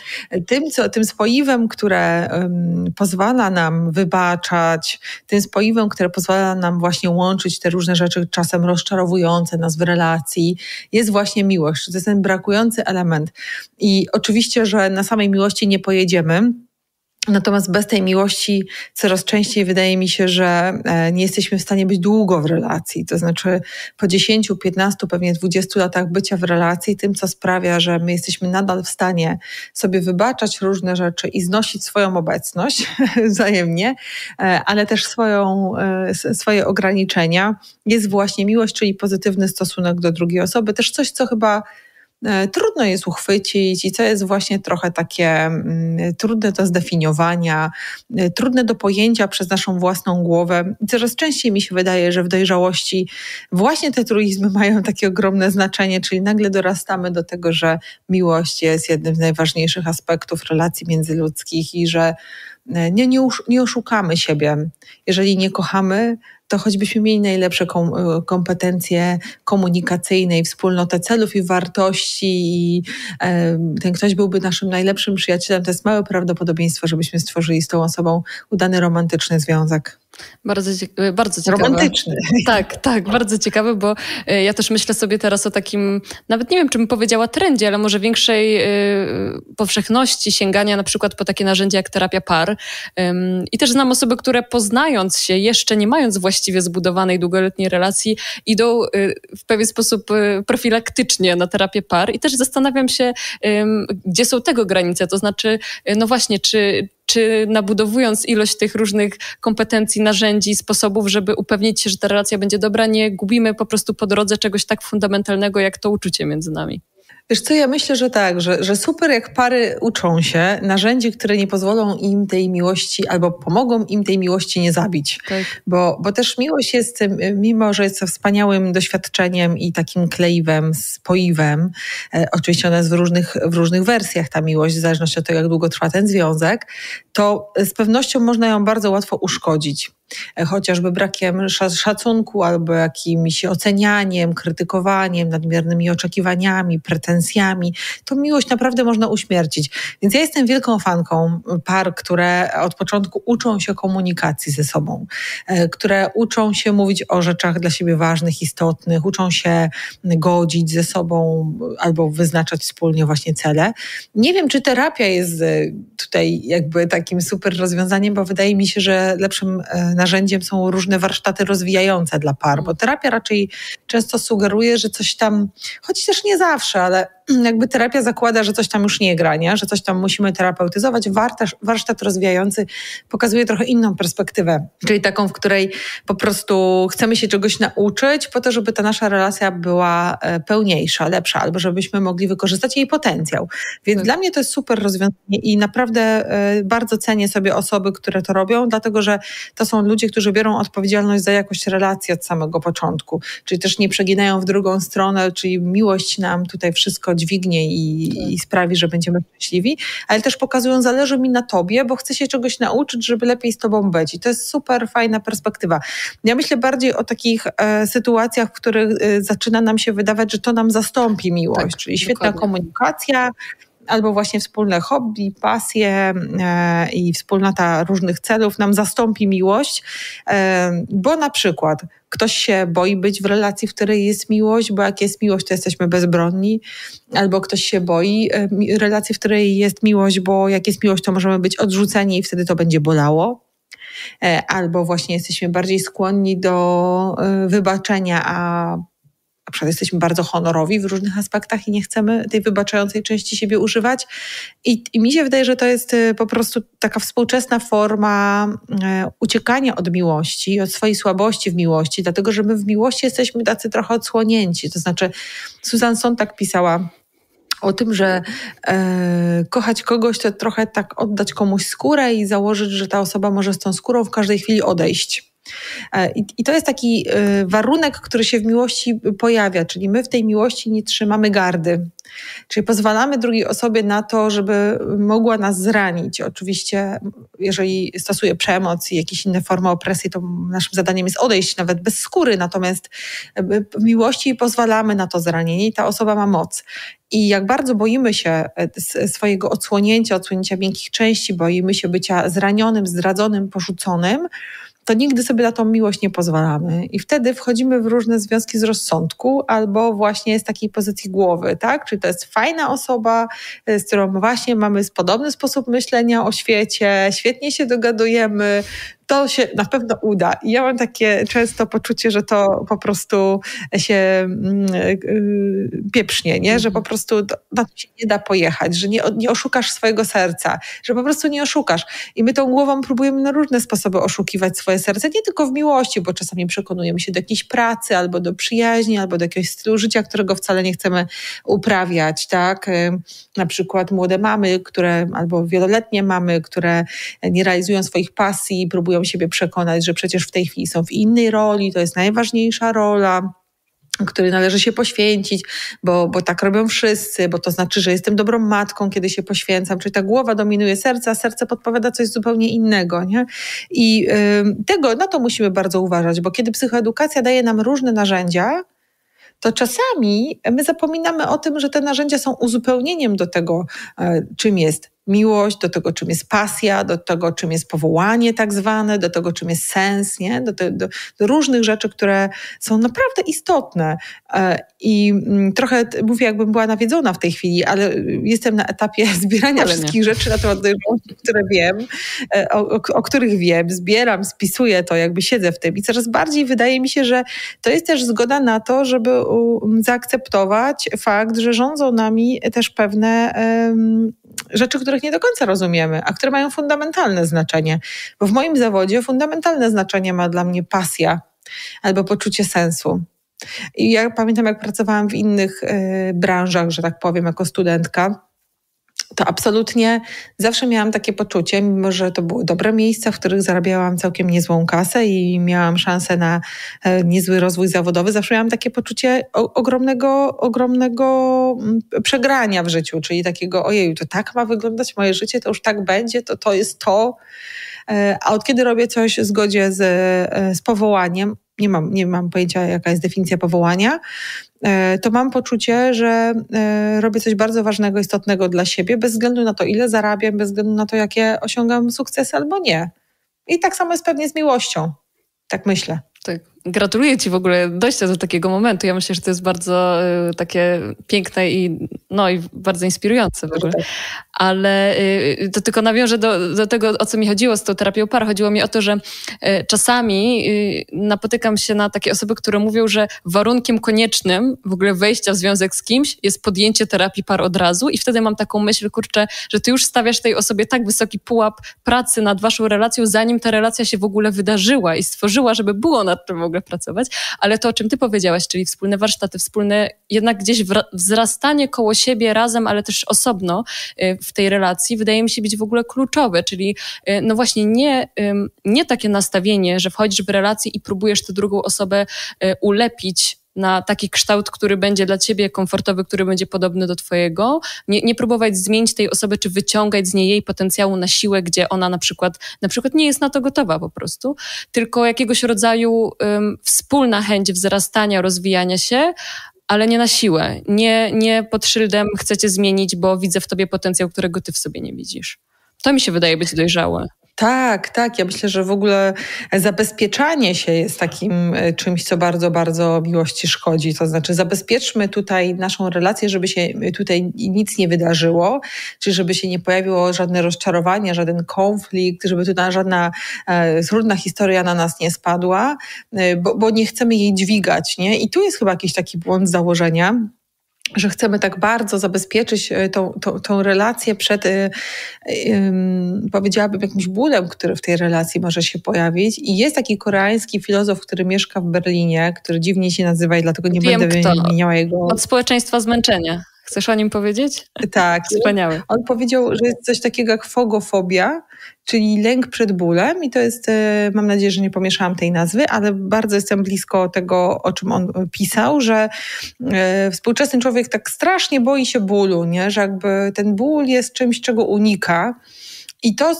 tym, co, tym spoiwem, które um, pozwala nam wybaczać, tym spoiwem, które pozwala nam właśnie łączyć te różne rzeczy, czasem rozczarowujące nas w relacji, jest właśnie miłość. To jest ten brakujący element. I oczywiście, że na samej miłości nie pojedziemy, Natomiast bez tej miłości coraz częściej wydaje mi się, że e, nie jesteśmy w stanie być długo w relacji. To znaczy po 10, 15, pewnie 20 latach bycia w relacji, tym co sprawia, że my jesteśmy nadal w stanie sobie wybaczać różne rzeczy i znosić swoją obecność wzajemnie, e, ale też swoją, e, swoje ograniczenia, jest właśnie miłość, czyli pozytywny stosunek do drugiej osoby. Też coś, co chyba E, trudno jest uchwycić i co jest właśnie trochę takie mm, trudne do zdefiniowania, e, trudne do pojęcia przez naszą własną głowę. Coraz częściej mi się wydaje, że w dojrzałości właśnie te truizmy mają takie ogromne znaczenie, czyli nagle dorastamy do tego, że miłość jest jednym z najważniejszych aspektów relacji międzyludzkich i że e, nie, nie, oszukamy siebie. Jeżeli nie kochamy, to choćbyśmy mieli najlepsze kom e, kompetencje komunikacyjne i wspólnotę celów i wartości, i e, ten ktoś byłby naszym najlepszym przyjacielem, to jest małe prawdopodobieństwo, żebyśmy stworzyli z tą osobą udany romantyczny związek. Bardzo, ciekawy. E, bardzo ciekawe. Romantyczny. Tak, tak, bardzo ciekawe, bo e, ja też myślę sobie teraz o takim, nawet nie wiem, czym powiedziała trendzie, ale może większej powszechności sięgania na przykład po takie narzędzia jak terapia par. I też znam osoby, które poznając się, jeszcze nie mając właśnie właściwie zbudowanej długoletniej relacji idą y, w pewien sposób y, profilaktycznie na terapię par i też zastanawiam się, gdzie są tego granice, to znaczy, y, no właśnie, czy, czy nabudowując ilość tych różnych kompetencji, narzędzi, sposobów, żeby upewnić się, że ta relacja będzie dobra, nie gubimy po prostu po drodze czegoś tak fundamentalnego jak to uczucie między nami. Wiesz co, ja myślę, że tak, że, że super jak pary uczą się narzędzi, które nie pozwolą im tej miłości albo pomogą im tej miłości nie zabić. Tak. Bo, bo też miłość jest, mimo że jest wspaniałym doświadczeniem i takim kleiwem, spoiwem, e, oczywiście ona jest w różnych, w różnych wersjach ta miłość, w zależności od tego, jak długo trwa ten związek, to z pewnością można ją bardzo łatwo uszkodzić. E, chociażby brakiem szacunku albo jakimś ocenianiem, krytykowaniem, nadmiernymi oczekiwaniami, pretensjami, to miłość naprawdę można uśmiercić. Więc ja jestem wielką fanką par, które od początku uczą się komunikacji ze sobą, e, które uczą się mówić o rzeczach dla siebie ważnych, istotnych, uczą się godzić ze sobą albo wyznaczać wspólnie właśnie cele. Nie wiem, czy terapia jest e, tutaj jakby takim super rozwiązaniem, bo wydaje mi się, że lepszym narzędziem są różne warsztaty rozwijające dla par, bo mhm. terapia raczej często sugeruje, że coś tam, choć też nie zawsze, ale jakby terapia zakłada, że coś tam już nie gra, nie? że coś tam musimy terapeutyzować. warsztat rozwijający pokazuje trochę inną perspektywę, czyli taką, w której po prostu chcemy się czegoś nauczyć po to, żeby ta nasza relacja była e, pełniejsza, lepsza, albo żebyśmy mogli wykorzystać jej potencjał. Więc tak. dla mnie to jest super rozwiązanie i naprawdę e, bardzo cenię sobie osoby, które to robią, dlatego że to są ludzie, którzy biorą odpowiedzialność za jakość relacji od samego początku, czyli też nie przeginają w drugą stronę, czyli miłość nam tutaj wszystko dźwignie i, tak. i sprawi, że będziemy szczęśliwi, ale też pokazują, zależy mi na tobie, bo chcę się czegoś nauczyć, żeby lepiej z tobą być. I to jest super fajna perspektywa. Ja myślę bardziej o takich e, sytuacjach, w których e, zaczyna nam się wydawać, że to nam zastąpi miłość, tak, czyli świetna dokładnie. komunikacja, albo właśnie wspólne hobby, pasje e, i wspólnota różnych celów nam zastąpi miłość, e, bo na przykład ktoś się boi być w relacji, w której jest miłość, bo jak jest miłość, to jesteśmy bezbronni, albo ktoś się boi e, relacji, w której jest miłość, bo jak jest miłość, to możemy być odrzuceni i wtedy to będzie bolało. Albo właśnie jesteśmy bardziej skłonni do wybaczenia, a tak na przykład jesteśmy bardzo honorowi w różnych aspektach i nie chcemy tej wybaczającej części siebie używać. I, i mi się wydaje, że to jest y, po prostu taka współczesna forma y, uciekania od miłości, od swojej słabości w miłości, dlatego że my w miłości jesteśmy tacy trochę odsłonięci. To znaczy, Susan Sontag pisała o tym, że e, kochać kogoś to trochę tak oddać komuś skórę i założyć, że ta osoba może z tą skórą w każdej chwili odejść. E, I to jest taki e, warunek, który się w miłości pojawia, czyli my w tej miłości nie trzymamy gardy. Czyli pozwalamy drugiej osobie na to, żeby mogła nas zranić. Oczywiście, jeżeli stosuje przemoc i jakieś inne formy opresji, to naszym zadaniem jest odejść nawet bez skóry. Natomiast e, w miłości pozwalamy na to zranienie i ta osoba ma moc. I jak bardzo boimy się swojego odsłonięcia, odsłonięcia miękkich części, boimy się bycia zranionym, zdradzonym, porzuconym, to nigdy sobie na tą miłość nie pozwalamy. I wtedy wchodzimy w różne związki z rozsądku albo właśnie z takiej pozycji głowy, tak? Czyli to jest fajna osoba, e, z którą właśnie mamy podobny sposób myślenia o świecie, świetnie się dogadujemy, to się na pewno uda. I ja mam takie często poczucie, że to po prostu się mm, e, e, pieprznie, nie? że po mhm. prostu na to się nie da pojechać, że nie, nie oszukasz swojego serca, że po prostu nie oszukasz. I my tą głową próbujemy na różne sposoby oszukiwać swoje serce, nie tylko w miłości, bo czasami przekonujemy się do jakiejś pracy, albo do przyjaźni, albo do jakiegoś stylu życia, którego wcale nie chcemy uprawiać. Tak? E, na przykład młode mamy, które albo wieloletnie mamy, które nie realizują swoich pasji, próbują próbują siebie przekonać, że przecież w tej chwili są w innej roli, to jest najważniejsza rola który należy się poświęcić, bo, bo tak robią wszyscy, bo to znaczy, że jestem dobrą matką, kiedy się poświęcam, czyli ta głowa dominuje serca, a serce podpowiada coś zupełnie innego. Nie? I y, tego, na to musimy bardzo uważać, bo kiedy psychoedukacja daje nam różne narzędzia, to czasami my zapominamy o tym, że te narzędzia są uzupełnieniem do tego, y, czym jest miłość, do tego, czym jest pasja, do tego, czym jest powołanie tak zwane, do tego, czym jest sens, nie? Do, te, do, do różnych rzeczy, które są naprawdę istotne. E, I mm, trochę mówię, jakbym była nawiedzona w tej chwili, ale jestem na etapie zbierania ale wszystkich nie. rzeczy na temat które wiem, e, o, o, o których wiem, zbieram, spisuję to, jakby siedzę w tym i coraz bardziej wydaje mi się, że to jest też zgoda na to, żeby zaakceptować fakt, że rządzą nami też pewne um, rzeczy, które których nie do końca rozumiemy, a które mają fundamentalne znaczenie. Bo w moim zawodzie fundamentalne znaczenie ma dla mnie pasja albo poczucie sensu. I ja pamiętam, jak pracowałam w innych y, branżach, że tak powiem, jako studentka to absolutnie zawsze miałam takie poczucie, mimo że to były dobre miejsca, w których zarabiałam całkiem niezłą kasę i miałam szansę na e, niezły rozwój zawodowy, zawsze miałam takie poczucie ogromnego, ogromnego mm, przegrania w życiu, czyli takiego ojej, to tak ma wyglądać moje życie, to już tak będzie, to to jest to. E, a od kiedy robię coś w zgodzie z, e, z powołaniem, nie mam, nie mam pojęcia, jaka jest definicja powołania, E, to mam poczucie, że e, robię coś bardzo ważnego, istotnego dla siebie, bez względu na to, ile zarabiam, bez względu na to, jakie osiągam sukcesy albo nie. I tak samo jest pewnie z miłością. Tak myślę. Tak, Gratuluję Ci w ogóle dojścia do takiego momentu. Ja myślę, że to jest bardzo y, takie piękne i, no, i bardzo inspirujące w ogóle. Tak. Ale y, to tylko nawiążę do, do tego, o co mi chodziło z tą terapią par. Chodziło mi o to, że y, czasami napotykam się na takie osoby, które mówią, że warunkiem koniecznym w ogóle wejścia w związek z kimś jest podjęcie terapii par od razu i wtedy mam taką myśl, kurczę, że Ty już stawiasz tej osobie tak wysoki pułap pracy nad Waszą relacją, zanim ta relacja się w ogóle wydarzyła i stworzyła, żeby było nad tym w ogóle ogóle pracować, ale to, o czym ty powiedziałaś, czyli wspólne warsztaty, wspólne jednak gdzieś wzrastanie koło siebie razem, ale też osobno y, w tej relacji wydaje mi się być w ogóle kluczowe, czyli y, no właśnie nie, nie takie nastawienie, że wchodzisz w relację i próbujesz tę drugą osobę y, ulepić na taki kształt, który będzie dla ciebie komfortowy, który będzie podobny do twojego. Nie, nie próbować zmienić tej osoby, czy wyciągać z niej jej potencjału na siłę, gdzie ona na przykład, na przykład nie jest na to gotowa po prostu, tylko jakiegoś rodzaju um, wspólna chęć wzrastania, rozwijania się, ale nie na siłę. Nie, nie pod szyldem chcecie zmienić, bo widzę w tobie potencjał, którego ty w sobie nie widzisz. To mi się wydaje być dojrzałe. Tak, tak. Ja myślę, że w ogóle zabezpieczanie się jest takim e, czymś, co bardzo, bardzo miłości szkodzi. To znaczy, zabezpieczmy tutaj naszą relację, żeby się e, tutaj nic nie wydarzyło, czy żeby się nie pojawiło żadne rozczarowanie, żaden konflikt, żeby tutaj żadna e, trudna historia na nas nie spadła, e, bo, bo nie chcemy jej dźwigać, nie? I tu jest chyba jakiś taki błąd założenia że chcemy tak bardzo zabezpieczyć e, tą, tą, tą relację przed, e, powiedziałabym, jakimś bólem, który w tej relacji może się pojawić. I jest taki koreański filozof, który mieszka w Berlinie, który dziwnie się nazywa i dlatego nie Wiem będę kto. wymieniała jego... Od społeczeństwa zmęczenia. Chcesz o nim powiedzieć? Tak. Wspaniały. On powiedział, że jest coś takiego jak fogofobia, czyli lęk przed bólem i to jest, e, mam nadzieję, że nie pomieszałam tej nazwy, ale bardzo jestem blisko tego, o czym on pisał, że e, współczesny człowiek tak strasznie boi się bólu, nie? że jakby ten ból jest czymś, czego unika i to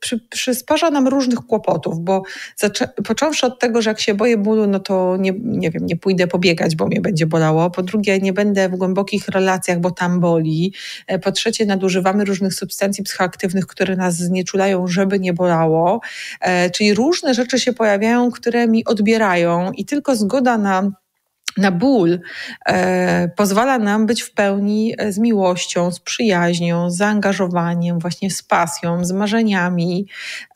przy, przysparza nam różnych kłopotów, bo zaczę, począwszy od tego, że jak się boję bólu, no to nie, nie wiem, nie pójdę pobiegać, bo mnie będzie bolało. Po drugie, nie będę w głębokich relacjach, bo tam boli. E, po trzecie, nadużywamy różnych substancji psychoaktywnych, które nas znieczulają, żeby nie bolało. E, czyli różne rzeczy się pojawiają, które mi odbierają i tylko zgoda na na ból e, pozwala nam być w pełni e, z miłością, z przyjaźnią, z zaangażowaniem, właśnie z pasją, z marzeniami.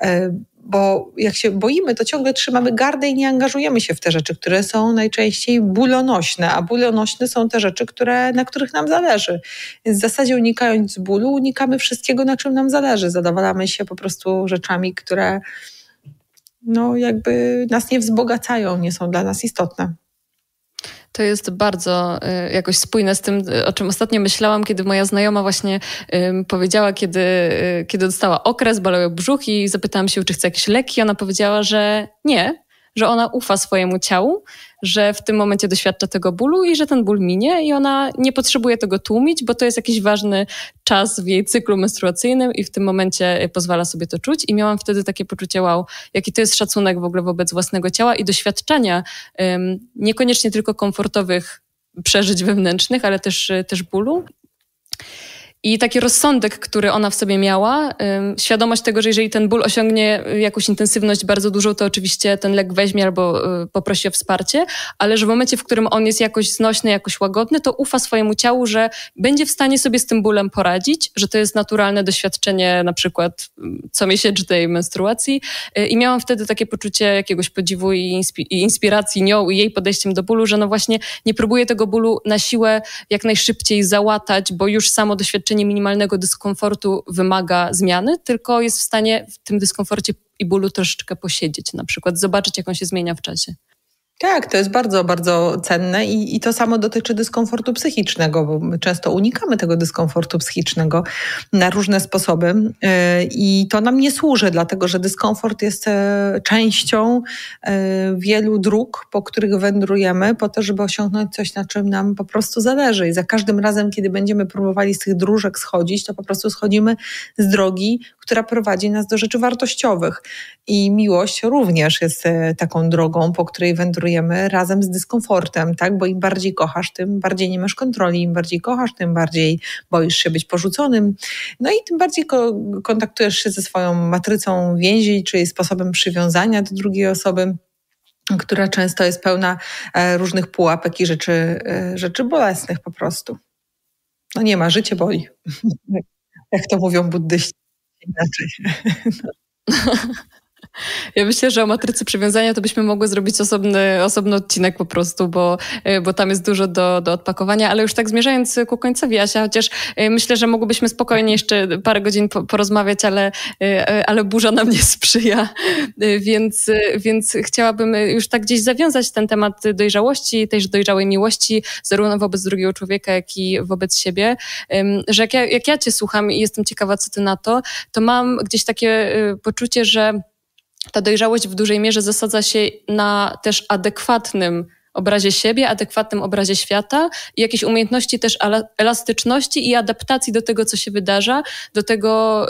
E, bo jak się boimy, to ciągle trzymamy gardę i nie angażujemy się w te rzeczy, które są najczęściej bólonośne, a bólonośne są te rzeczy, które, na których nam zależy. Więc w zasadzie unikając bólu, unikamy wszystkiego, na czym nam zależy. Zadowalamy się po prostu rzeczami, które no, jakby nas nie wzbogacają, nie są dla nas istotne. To jest bardzo y, jakoś spójne z tym, y, o czym ostatnio myślałam, kiedy moja znajoma właśnie powiedziała, kiedy, y, kiedy dostała okres, bolały brzuch i zapytałam się, czy chce jakieś leki. Ona powiedziała, że nie, że ona ufa swojemu ciału, że w tym momencie doświadcza tego bólu i że ten ból minie i ona nie potrzebuje tego tłumić, bo to jest jakiś ważny czas w jej cyklu menstruacyjnym i w tym momencie e, pozwala sobie to czuć i miałam wtedy takie poczucie wow, jaki to jest szacunek w ogóle wobec własnego ciała i doświadczenia um, niekoniecznie tylko komfortowych przeżyć wewnętrznych, ale też, e, też bólu. I taki rozsądek, który ona w sobie miała, świadomość tego, że jeżeli ten ból osiągnie y, jakąś intensywność bardzo dużą, to oczywiście ten lek weźmie albo y, poprosi o wsparcie, ale że w momencie, w którym on jest jakoś znośny, jakoś łagodny, to ufa swojemu ciału, że będzie w stanie sobie z tym bólem poradzić, że to jest naturalne doświadczenie na przykład comiesięcznej menstruacji. Y, I miałam wtedy takie poczucie jakiegoś podziwu i, inspiracji nią i jej podejściem do bólu, że no właśnie nie próbuję tego bólu na siłę jak najszybciej załatać, bo już samo doświadczenie doświadczenie minimalnego dyskomfortu wymaga zmiany, tylko jest w stanie w tym dyskomforcie i bólu troszeczkę posiedzieć, na przykład zobaczyć, jak on się zmienia w czasie. Tak, to jest bardzo, bardzo cenne i, i to samo dotyczy dyskomfortu psychicznego, bo my często unikamy tego dyskomfortu psychicznego na różne sposoby y, i to nam nie służy, dlatego że dyskomfort jest y, częścią y, wielu dróg, po których wędrujemy, po to, żeby osiągnąć coś, na czym nam po prostu zależy. I za każdym razem, kiedy będziemy próbowali z tych dróżek schodzić, to po prostu schodzimy z drogi, która prowadzi nas do rzeczy wartościowych. I miłość również jest e, taką drogą, po której wędrujemy razem z dyskomfortem, tak? Bo im bardziej kochasz, tym bardziej nie masz kontroli, im bardziej kochasz, tym bardziej boisz się być porzuconym. No i tym bardziej ko kontaktujesz się ze swoją matrycą więzi, czyli sposobem przywiązania do drugiej osoby która często jest pełna e, różnych pułapek i rzeczy, e, rzeczy bolesnych po prostu. No nie ma, życie boli. Jak to mówią buddyści. Exactly. Ja myślę, że o matrycy przywiązania to byśmy mogły zrobić osobny, osobny odcinek po prostu, bo, e, bo tam jest dużo do, do odpakowania, ale już tak zmierzając ku końcowi, Asia, chociaż e, myślę, że mogłybyśmy spokojnie jeszcze parę godzin po, porozmawiać, ale, e, ale burza nam nie sprzyja, więc, więc chciałabym już tak gdzieś zawiązać ten temat dojrzałości, tejże dojrzałej miłości, zarówno wobec drugiego człowieka, jak i wobec siebie, że jak ja, jak ja cię słucham i jestem ciekawa, co ty na to, to mam gdzieś takie poczucie, że ta dojrzałość w dużej mierze zasadza się na też adekwatnym obrazie siebie, adekwatnym obrazie świata i jakieś umiejętności też elastyczności i adaptacji do tego, co się wydarza, do tego,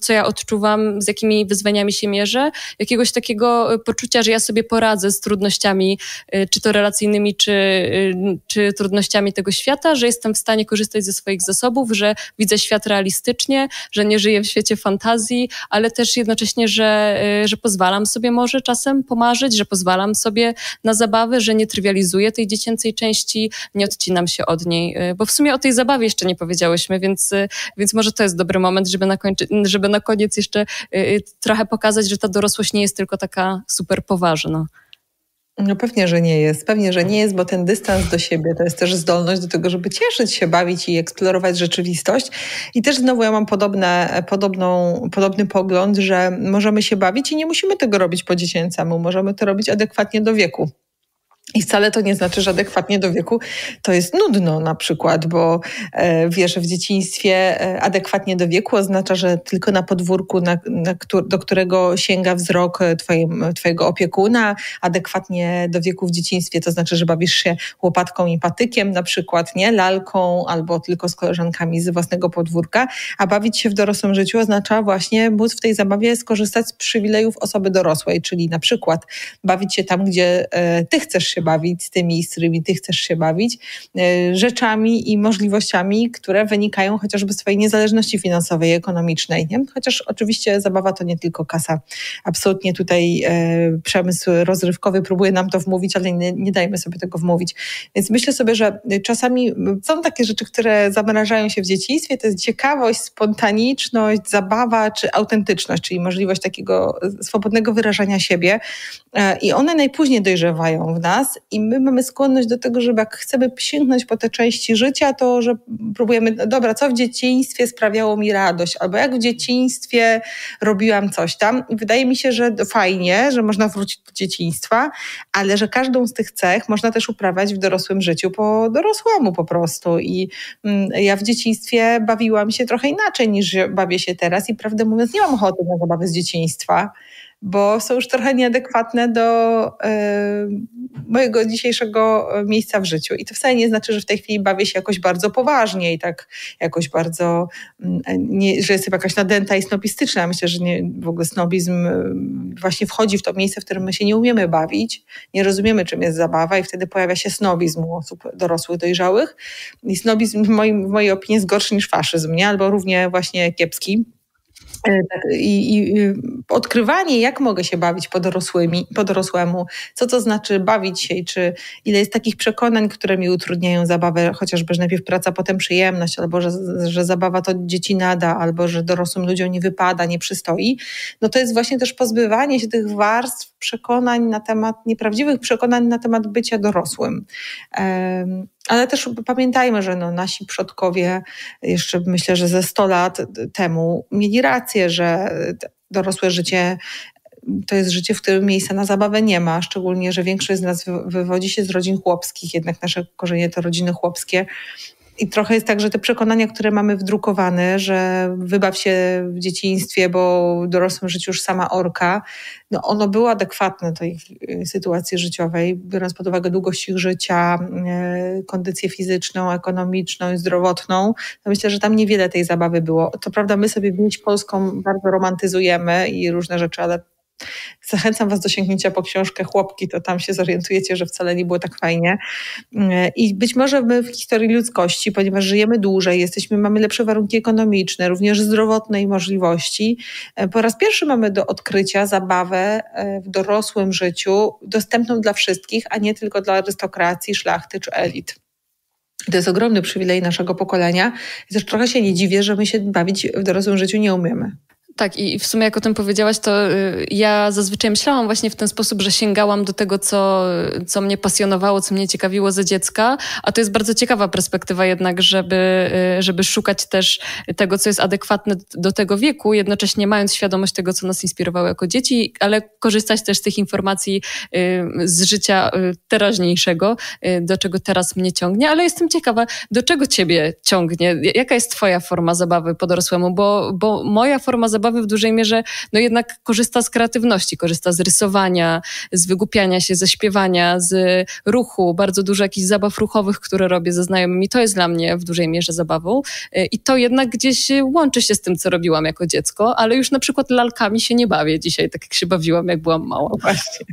co ja odczuwam, z jakimi wyzwaniami się mierzę, jakiegoś takiego y, poczucia, że ja sobie poradzę z trudnościami, y, czy to relacyjnymi, czy, y, czy trudnościami tego świata, że jestem w stanie korzystać ze swoich zasobów, że widzę świat realistycznie, że nie żyję w świecie fantazji, ale też jednocześnie, że, że pozwalam sobie może czasem pomarzyć, że pozwalam sobie na zabawy, że nie trywializuję tej dziecięcej części, nie odcinam się od niej, y, bo w sumie o tej zabawie jeszcze nie powiedziałyśmy, więc, y, więc może to jest dobry moment, żeby na, końcu, żeby na koniec jeszcze y, trochę pokazać, że ta dorosłość nie jest tylko taka super poważna. No pewnie, że nie jest. Pewnie, że nie jest, bo ten dystans do siebie to jest też zdolność do tego, żeby cieszyć się, bawić i eksplorować rzeczywistość. I też znowu ja mam podobne, podobną, podobny pogląd, że możemy się bawić i nie musimy tego robić po dziecięcemu. Możemy to robić adekwatnie do wieku. I wcale to nie znaczy, że adekwatnie do wieku to jest nudno na przykład, bo e, wiesz, w dzieciństwie e, adekwatnie do wieku oznacza, że tylko na podwórku, na, na, do którego sięga wzrok e, twoim, twojego opiekuna, adekwatnie do wieku w dzieciństwie to znaczy, że bawisz się łopatką i patykiem na przykład, nie? Lalką albo tylko z koleżankami z własnego podwórka, a bawić się w dorosłym życiu oznacza właśnie móc w tej zabawie skorzystać z przywilejów osoby dorosłej, czyli na przykład bawić się tam, gdzie ty chcesz się bawić, z tymi, z którymi ty chcesz się bawić, e, rzeczami i możliwościami, które wynikają chociażby z twojej niezależności finansowej ekonomicznej. Nie? Chociaż oczywiście zabawa to nie tylko kasa. Absolutnie tutaj e, przemysł rozrywkowy próbuje nam to wmówić, ale nie, nie dajmy sobie tego wmówić. Więc myślę sobie, że czasami są takie rzeczy, które zamrażają się w dzieciństwie, to jest ciekawość, spontaniczność, zabawa czy autentyczność, czyli możliwość takiego e, swobodnego wyrażania siebie e, i one najpóźniej dojrzewają w nas, nas i my mamy skłonność do tego, żeby jak chcemy sięgnąć po te części życia, to że próbujemy, no dobra, co w dzieciństwie sprawiało mi radość, albo jak w dzieciństwie robiłam coś tam. I wydaje mi się, że fajnie, że można wrócić do dzieciństwa, ale że każdą z tych cech można też uprawiać w dorosłym życiu po dorosłemu po prostu. I mm, ja w dzieciństwie bawiłam się trochę inaczej niż bawię się teraz i prawdę mówiąc nie mam ochoty na zabawy z dzieciństwa bo są już trochę nieadekwatne do e, mojego dzisiejszego miejsca w życiu. I to wcale nie znaczy, że w tej chwili bawię się jakoś bardzo poważnie i tak jakoś bardzo, mm, e, nie, że jestem jakaś nadęta i snobistyczna. Myślę, że nie, w ogóle snobizm e, właśnie wchodzi w to miejsce, w którym my się nie umiemy bawić, nie rozumiemy, czym jest zabawa i wtedy pojawia się snobizm u osób dorosłych, dojrzałych. I snobizm w, moim, w mojej opinii jest gorszy niż faszyzm, nie? Albo równie właśnie kiepski E, tak, I, i, y, odkrywanie, jak mogę się bawić po, dorosłymi, po dorosłemu, co to znaczy bawić się i czy ile jest takich przekonań, które mi utrudniają zabawę, chociażby, że najpierw praca, potem przyjemność, albo że, że zabawa to dzieci nada, albo że dorosłym ludziom nie wypada, nie przystoi, no to jest właśnie też pozbywanie się tych warstw przekonań na temat, nieprawdziwych przekonań na temat bycia dorosłym. Um, ale też pamiętajmy, że no nasi przodkowie jeszcze myślę, że ze 100 lat temu mieli rację, że dorosłe życie to jest życie, w którym miejsca na zabawę nie ma, szczególnie, że większość z nas wywodzi się z rodzin chłopskich, jednak nasze korzenie to rodziny chłopskie i trochę jest tak, że te przekonania, które mamy wdrukowane, że wybaw się w dzieciństwie, bo w dorosłym życiu już sama orka, no ono było adekwatne do ich y, sytuacji życiowej, biorąc pod uwagę długość ich życia, y, kondycję fizyczną, ekonomiczną i zdrowotną. No myślę, że tam niewiele tej zabawy było. To prawda, my sobie w Polską bardzo romantyzujemy i różne rzeczy, ale Zachęcam Was do sięgnięcia po książkę Chłopki, to tam się zorientujecie, że wcale nie było tak fajnie. I być może my w historii ludzkości, ponieważ żyjemy dłużej, jesteśmy, mamy lepsze warunki ekonomiczne, również zdrowotne i możliwości, e, po raz pierwszy mamy do odkrycia zabawę e, w dorosłym życiu dostępną dla wszystkich, a nie tylko dla arystokracji, szlachty czy elit. To jest ogromny przywilej naszego pokolenia. Zresztą też trochę się nie dziwię, że my się bawić w dorosłym życiu nie umiemy. Tak, i w sumie jak o tym powiedziałaś, to y, ja zazwyczaj myślałam właśnie w ten sposób, że sięgałam do tego, co, co mnie pasjonowało, co mnie ciekawiło ze dziecka, a to jest bardzo ciekawa perspektywa jednak, żeby, y, żeby szukać też tego, co jest adekwatne do tego wieku, jednocześnie mając świadomość tego, co nas inspirowało jako dzieci, ale korzystać też z tych informacji y, z życia teraźniejszego, do czego teraz mnie ciągnie, ale jestem ciekawa, do czego ciebie ciągnie, jaka jest twoja forma zabawy po dorosłemu, bo, bo moja forma zabawy obawy w dużej mierze no jednak korzysta z kreatywności, korzysta z rysowania, z wygupiania się, ze śpiewania, z ruchu, bardzo dużo jakichś zabaw ruchowych, które robię ze znajomymi. To jest dla mnie w dużej mierze zabawą y, i to jednak gdzieś łączy się z tym, co robiłam jako dziecko, ale już na przykład lalkami się nie bawię dzisiaj, tak jak się bawiłam, jak byłam mała. No właśnie.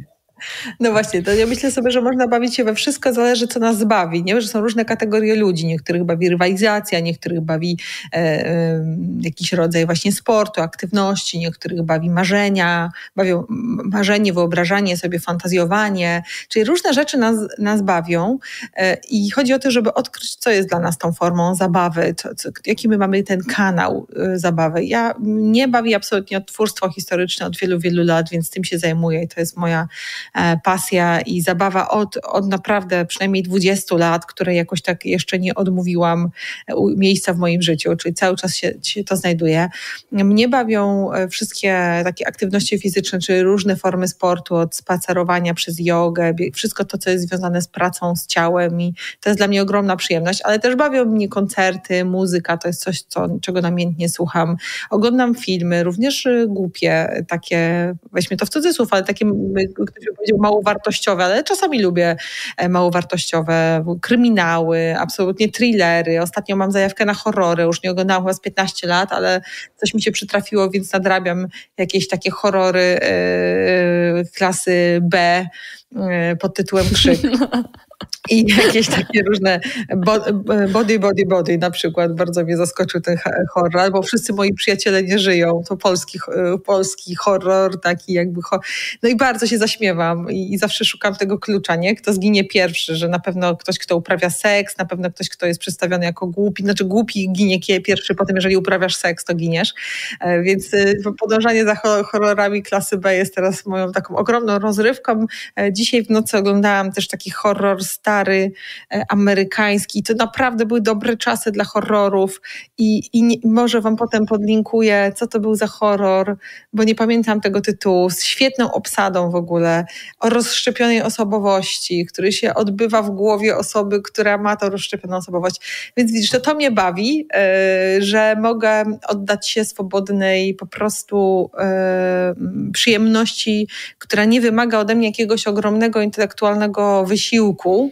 No właśnie, to ja myślę sobie, że można bawić się we wszystko, zależy co nas bawi. Nie? Że są różne kategorie ludzi. Niektórych bawi rywalizacja, niektórych bawi e, e, jakiś rodzaj właśnie sportu, aktywności, niektórych bawi marzenia, bawią marzenie, wyobrażanie sobie, fantazjowanie. Czyli różne rzeczy nas, nas bawią e, i chodzi o to, żeby odkryć, co jest dla nas tą formą zabawy, co, co, jaki my mamy ten kanał e, zabawy. Ja nie bawi absolutnie twórstwo historyczne od wielu, wielu lat, więc tym się zajmuję i to jest moja E, pasja i zabawa od, od naprawdę przynajmniej 20 lat, której jakoś tak jeszcze nie odmówiłam e, miejsca w moim życiu, czyli cały czas się, się to znajduje. Mnie bawią e, wszystkie takie aktywności fizyczne, czyli różne formy sportu, od spacerowania przez jogę, wszystko to, co jest związane z pracą, z ciałem i to jest dla mnie ogromna przyjemność, ale też bawią mnie koncerty, muzyka, to jest coś, co, czego namiętnie słucham. Oglądam filmy, również głupie, takie, weźmy to w cudzysłów, ale takie, które powiedział mało wartościowe, ale czasami lubię e, mało wartościowe, kryminały, absolutnie thrillery. Ostatnio mam zajawkę na horrory, już nie oglądałam chyba z 15 lat, ale coś mi się przytrafiło, więc nadrabiam jakieś takie horrory e, klasy B e, pod tytułem Krzyk. No i jakieś takie różne body, body, body na przykład. Bardzo mnie zaskoczył ten horror, bo wszyscy moi przyjaciele nie żyją. To polski, polski horror, taki jakby. No i bardzo się zaśmiewam i, zawsze szukam tego klucza, nie? Kto zginie pierwszy, że na pewno ktoś, kto uprawia seks, na pewno ktoś, kto jest przedstawiony jako głupi, znaczy głupi ginie pierwszy, potem jeżeli uprawiasz seks, to giniesz. E, więc y, podążanie za horrorami klasy B jest teraz moją taką ogromną rozrywką. E, dzisiaj w nocy oglądałam też taki horror star stary e, amerykański. To naprawdę były dobre czasy dla horrorów i, i nie, może wam potem podlinkuję, co to był za horror, bo nie pamiętam tego tytułu, z świetną obsadą w ogóle, o rozszczepionej osobowości, który się odbywa w głowie osoby, która ma tą rozszczepioną osobowość. Więc widzisz, to, to mnie bawi, e, że mogę oddać się swobodnej po prostu e, przyjemności, która nie wymaga ode mnie jakiegoś ogromnego intelektualnego wysiłku,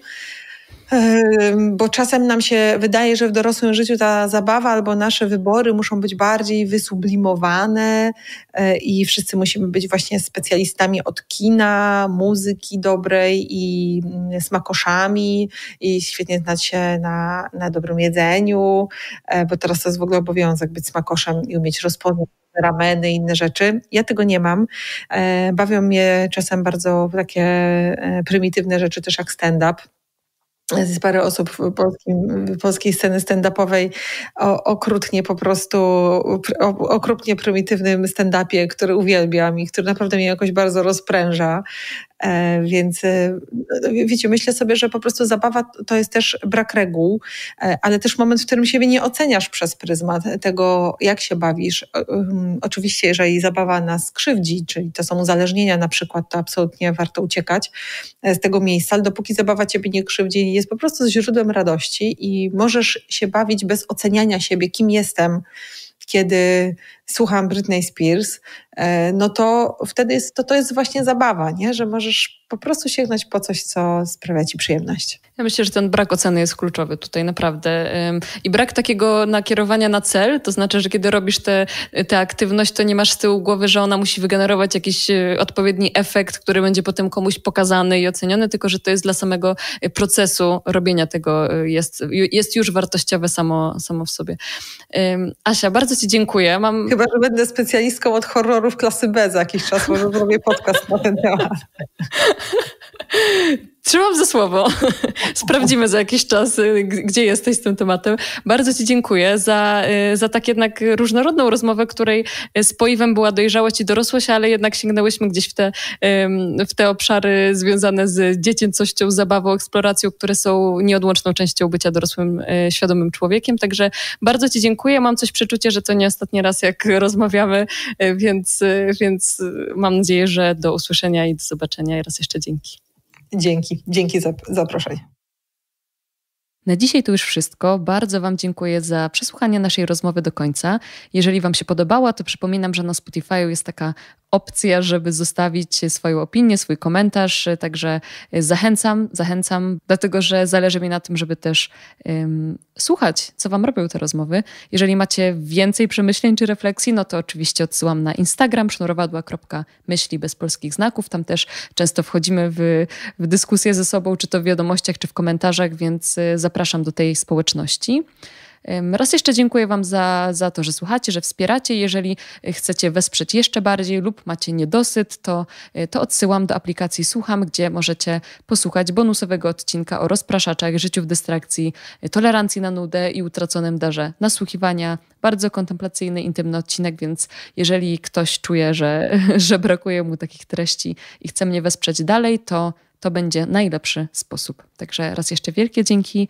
bo czasem nam się wydaje, że w dorosłym życiu ta zabawa albo nasze wybory muszą być bardziej wysublimowane e, i wszyscy musimy być właśnie specjalistami od kina, muzyki dobrej i mm, smakoszami i świetnie znać się na, na dobrym jedzeniu, e, bo teraz to jest w ogóle obowiązek być smakoszem i umieć rozpoznać rameny, i inne rzeczy. Ja tego nie mam. E, bawią mnie czasem bardzo takie prymitywne rzeczy, też jak stand-up z parę osób w, polskim, w polskiej sceny stand-upowej o okrutnie po prostu, o, okrutnie prymitywnym stand-upie, który uwielbiam i który naprawdę mnie jakoś bardzo rozpręża. E, więc e, no, no, wiecie, myślę sobie, że po prostu zabawa to jest też brak reguł, e, ale też moment, w którym siebie nie oceniasz przez pryzmat tego, jak się bawisz. Oczywiście, jeżeli zabawa nas krzywdzi, czyli to są uzależnienia na przykład, to absolutnie warto uciekać z tego miejsca, ale dopóki zabawa ciebie nie krzywdzi, jest po prostu źródłem radości i możesz się bawić bez oceniania siebie, kim jestem, kiedy słucham Britney Spears, E, no to wtedy jest, to, to jest właśnie zabawa, nie? że możesz po prostu sięgnąć po coś, co sprawia ci przyjemność. Ja myślę, że ten brak oceny jest kluczowy tutaj naprawdę. I brak takiego nakierowania na cel, to znaczy, że kiedy robisz tę aktywność, to nie masz z tyłu głowy, że ona musi wygenerować jakiś e, odpowiedni efekt, który będzie potem komuś pokazany i oceniony, tylko że to jest dla samego e, procesu robienia tego, jest, jest już wartościowe samo, samo w sobie. Asia, bardzo Ci dziękuję. Mam... Chyba, że będę specjalistką od horroru horrorów klasy B za jakiś czas, może zrobię podcast na ten temat. Trzymam za słowo. Sprawdzimy za jakiś czas, y, gdzie jesteś z tym tematem. Bardzo Ci dziękuję za, y, za tak jednak różnorodną rozmowę, której spoiwem y, była dojrzałość i dorosłość, ale jednak sięgnęłyśmy gdzieś w te, w te obszary związane z dziecięcością, zabawą, eksploracją, które są nieodłączną częścią bycia dorosłym, świadomym człowiekiem. Także bardzo Ci dziękuję. Mam coś przeczucie, że to nie ostatni raz, jak rozmawiamy, więc, więc mam nadzieję, że do usłyszenia i do zobaczenia. I raz jeszcze dzięki. Dzięki, dzięki za zaproszenie. Na dzisiaj to już wszystko. Bardzo Wam dziękuję za przesłuchanie naszej rozmowy do końca. Jeżeli Wam się podobała, to przypominam, że na Spotify jest taka opcja, żeby zostawić swoją opinię, swój komentarz. Także zachęcam, zachęcam, dlatego że zależy mi na tym, żeby też um, słuchać, co Wam robią te rozmowy. Jeżeli macie więcej przemyśleń czy refleksji, no to oczywiście odsyłam na Instagram sznurowadła.myśli bez polskich znaków. Tam też często wchodzimy w, w dyskusję ze sobą, czy to w wiadomościach, czy w komentarzach, więc y, zapraszam do tej społeczności. Raz jeszcze dziękuję Wam za, za to, że słuchacie, że wspieracie. Jeżeli e, chcecie wesprzeć jeszcze bardziej lub macie niedosyt, to, e, to odsyłam do aplikacji Słucham, gdzie możecie posłuchać bonusowego odcinka o rozpraszaczach, życiu w dystrakcji, e, tolerancji na nudę i utraconym darze nasłuchiwania. Bardzo kontemplacyjny, intymny odcinek, więc jeżeli ktoś czuje, że, że brakuje mu takich treści i chce mnie wesprzeć dalej, to to będzie najlepszy sposób. Także raz jeszcze wielkie dzięki.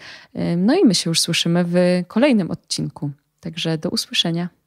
No i my się już słyszymy w kolejnym odcinku. Także do usłyszenia.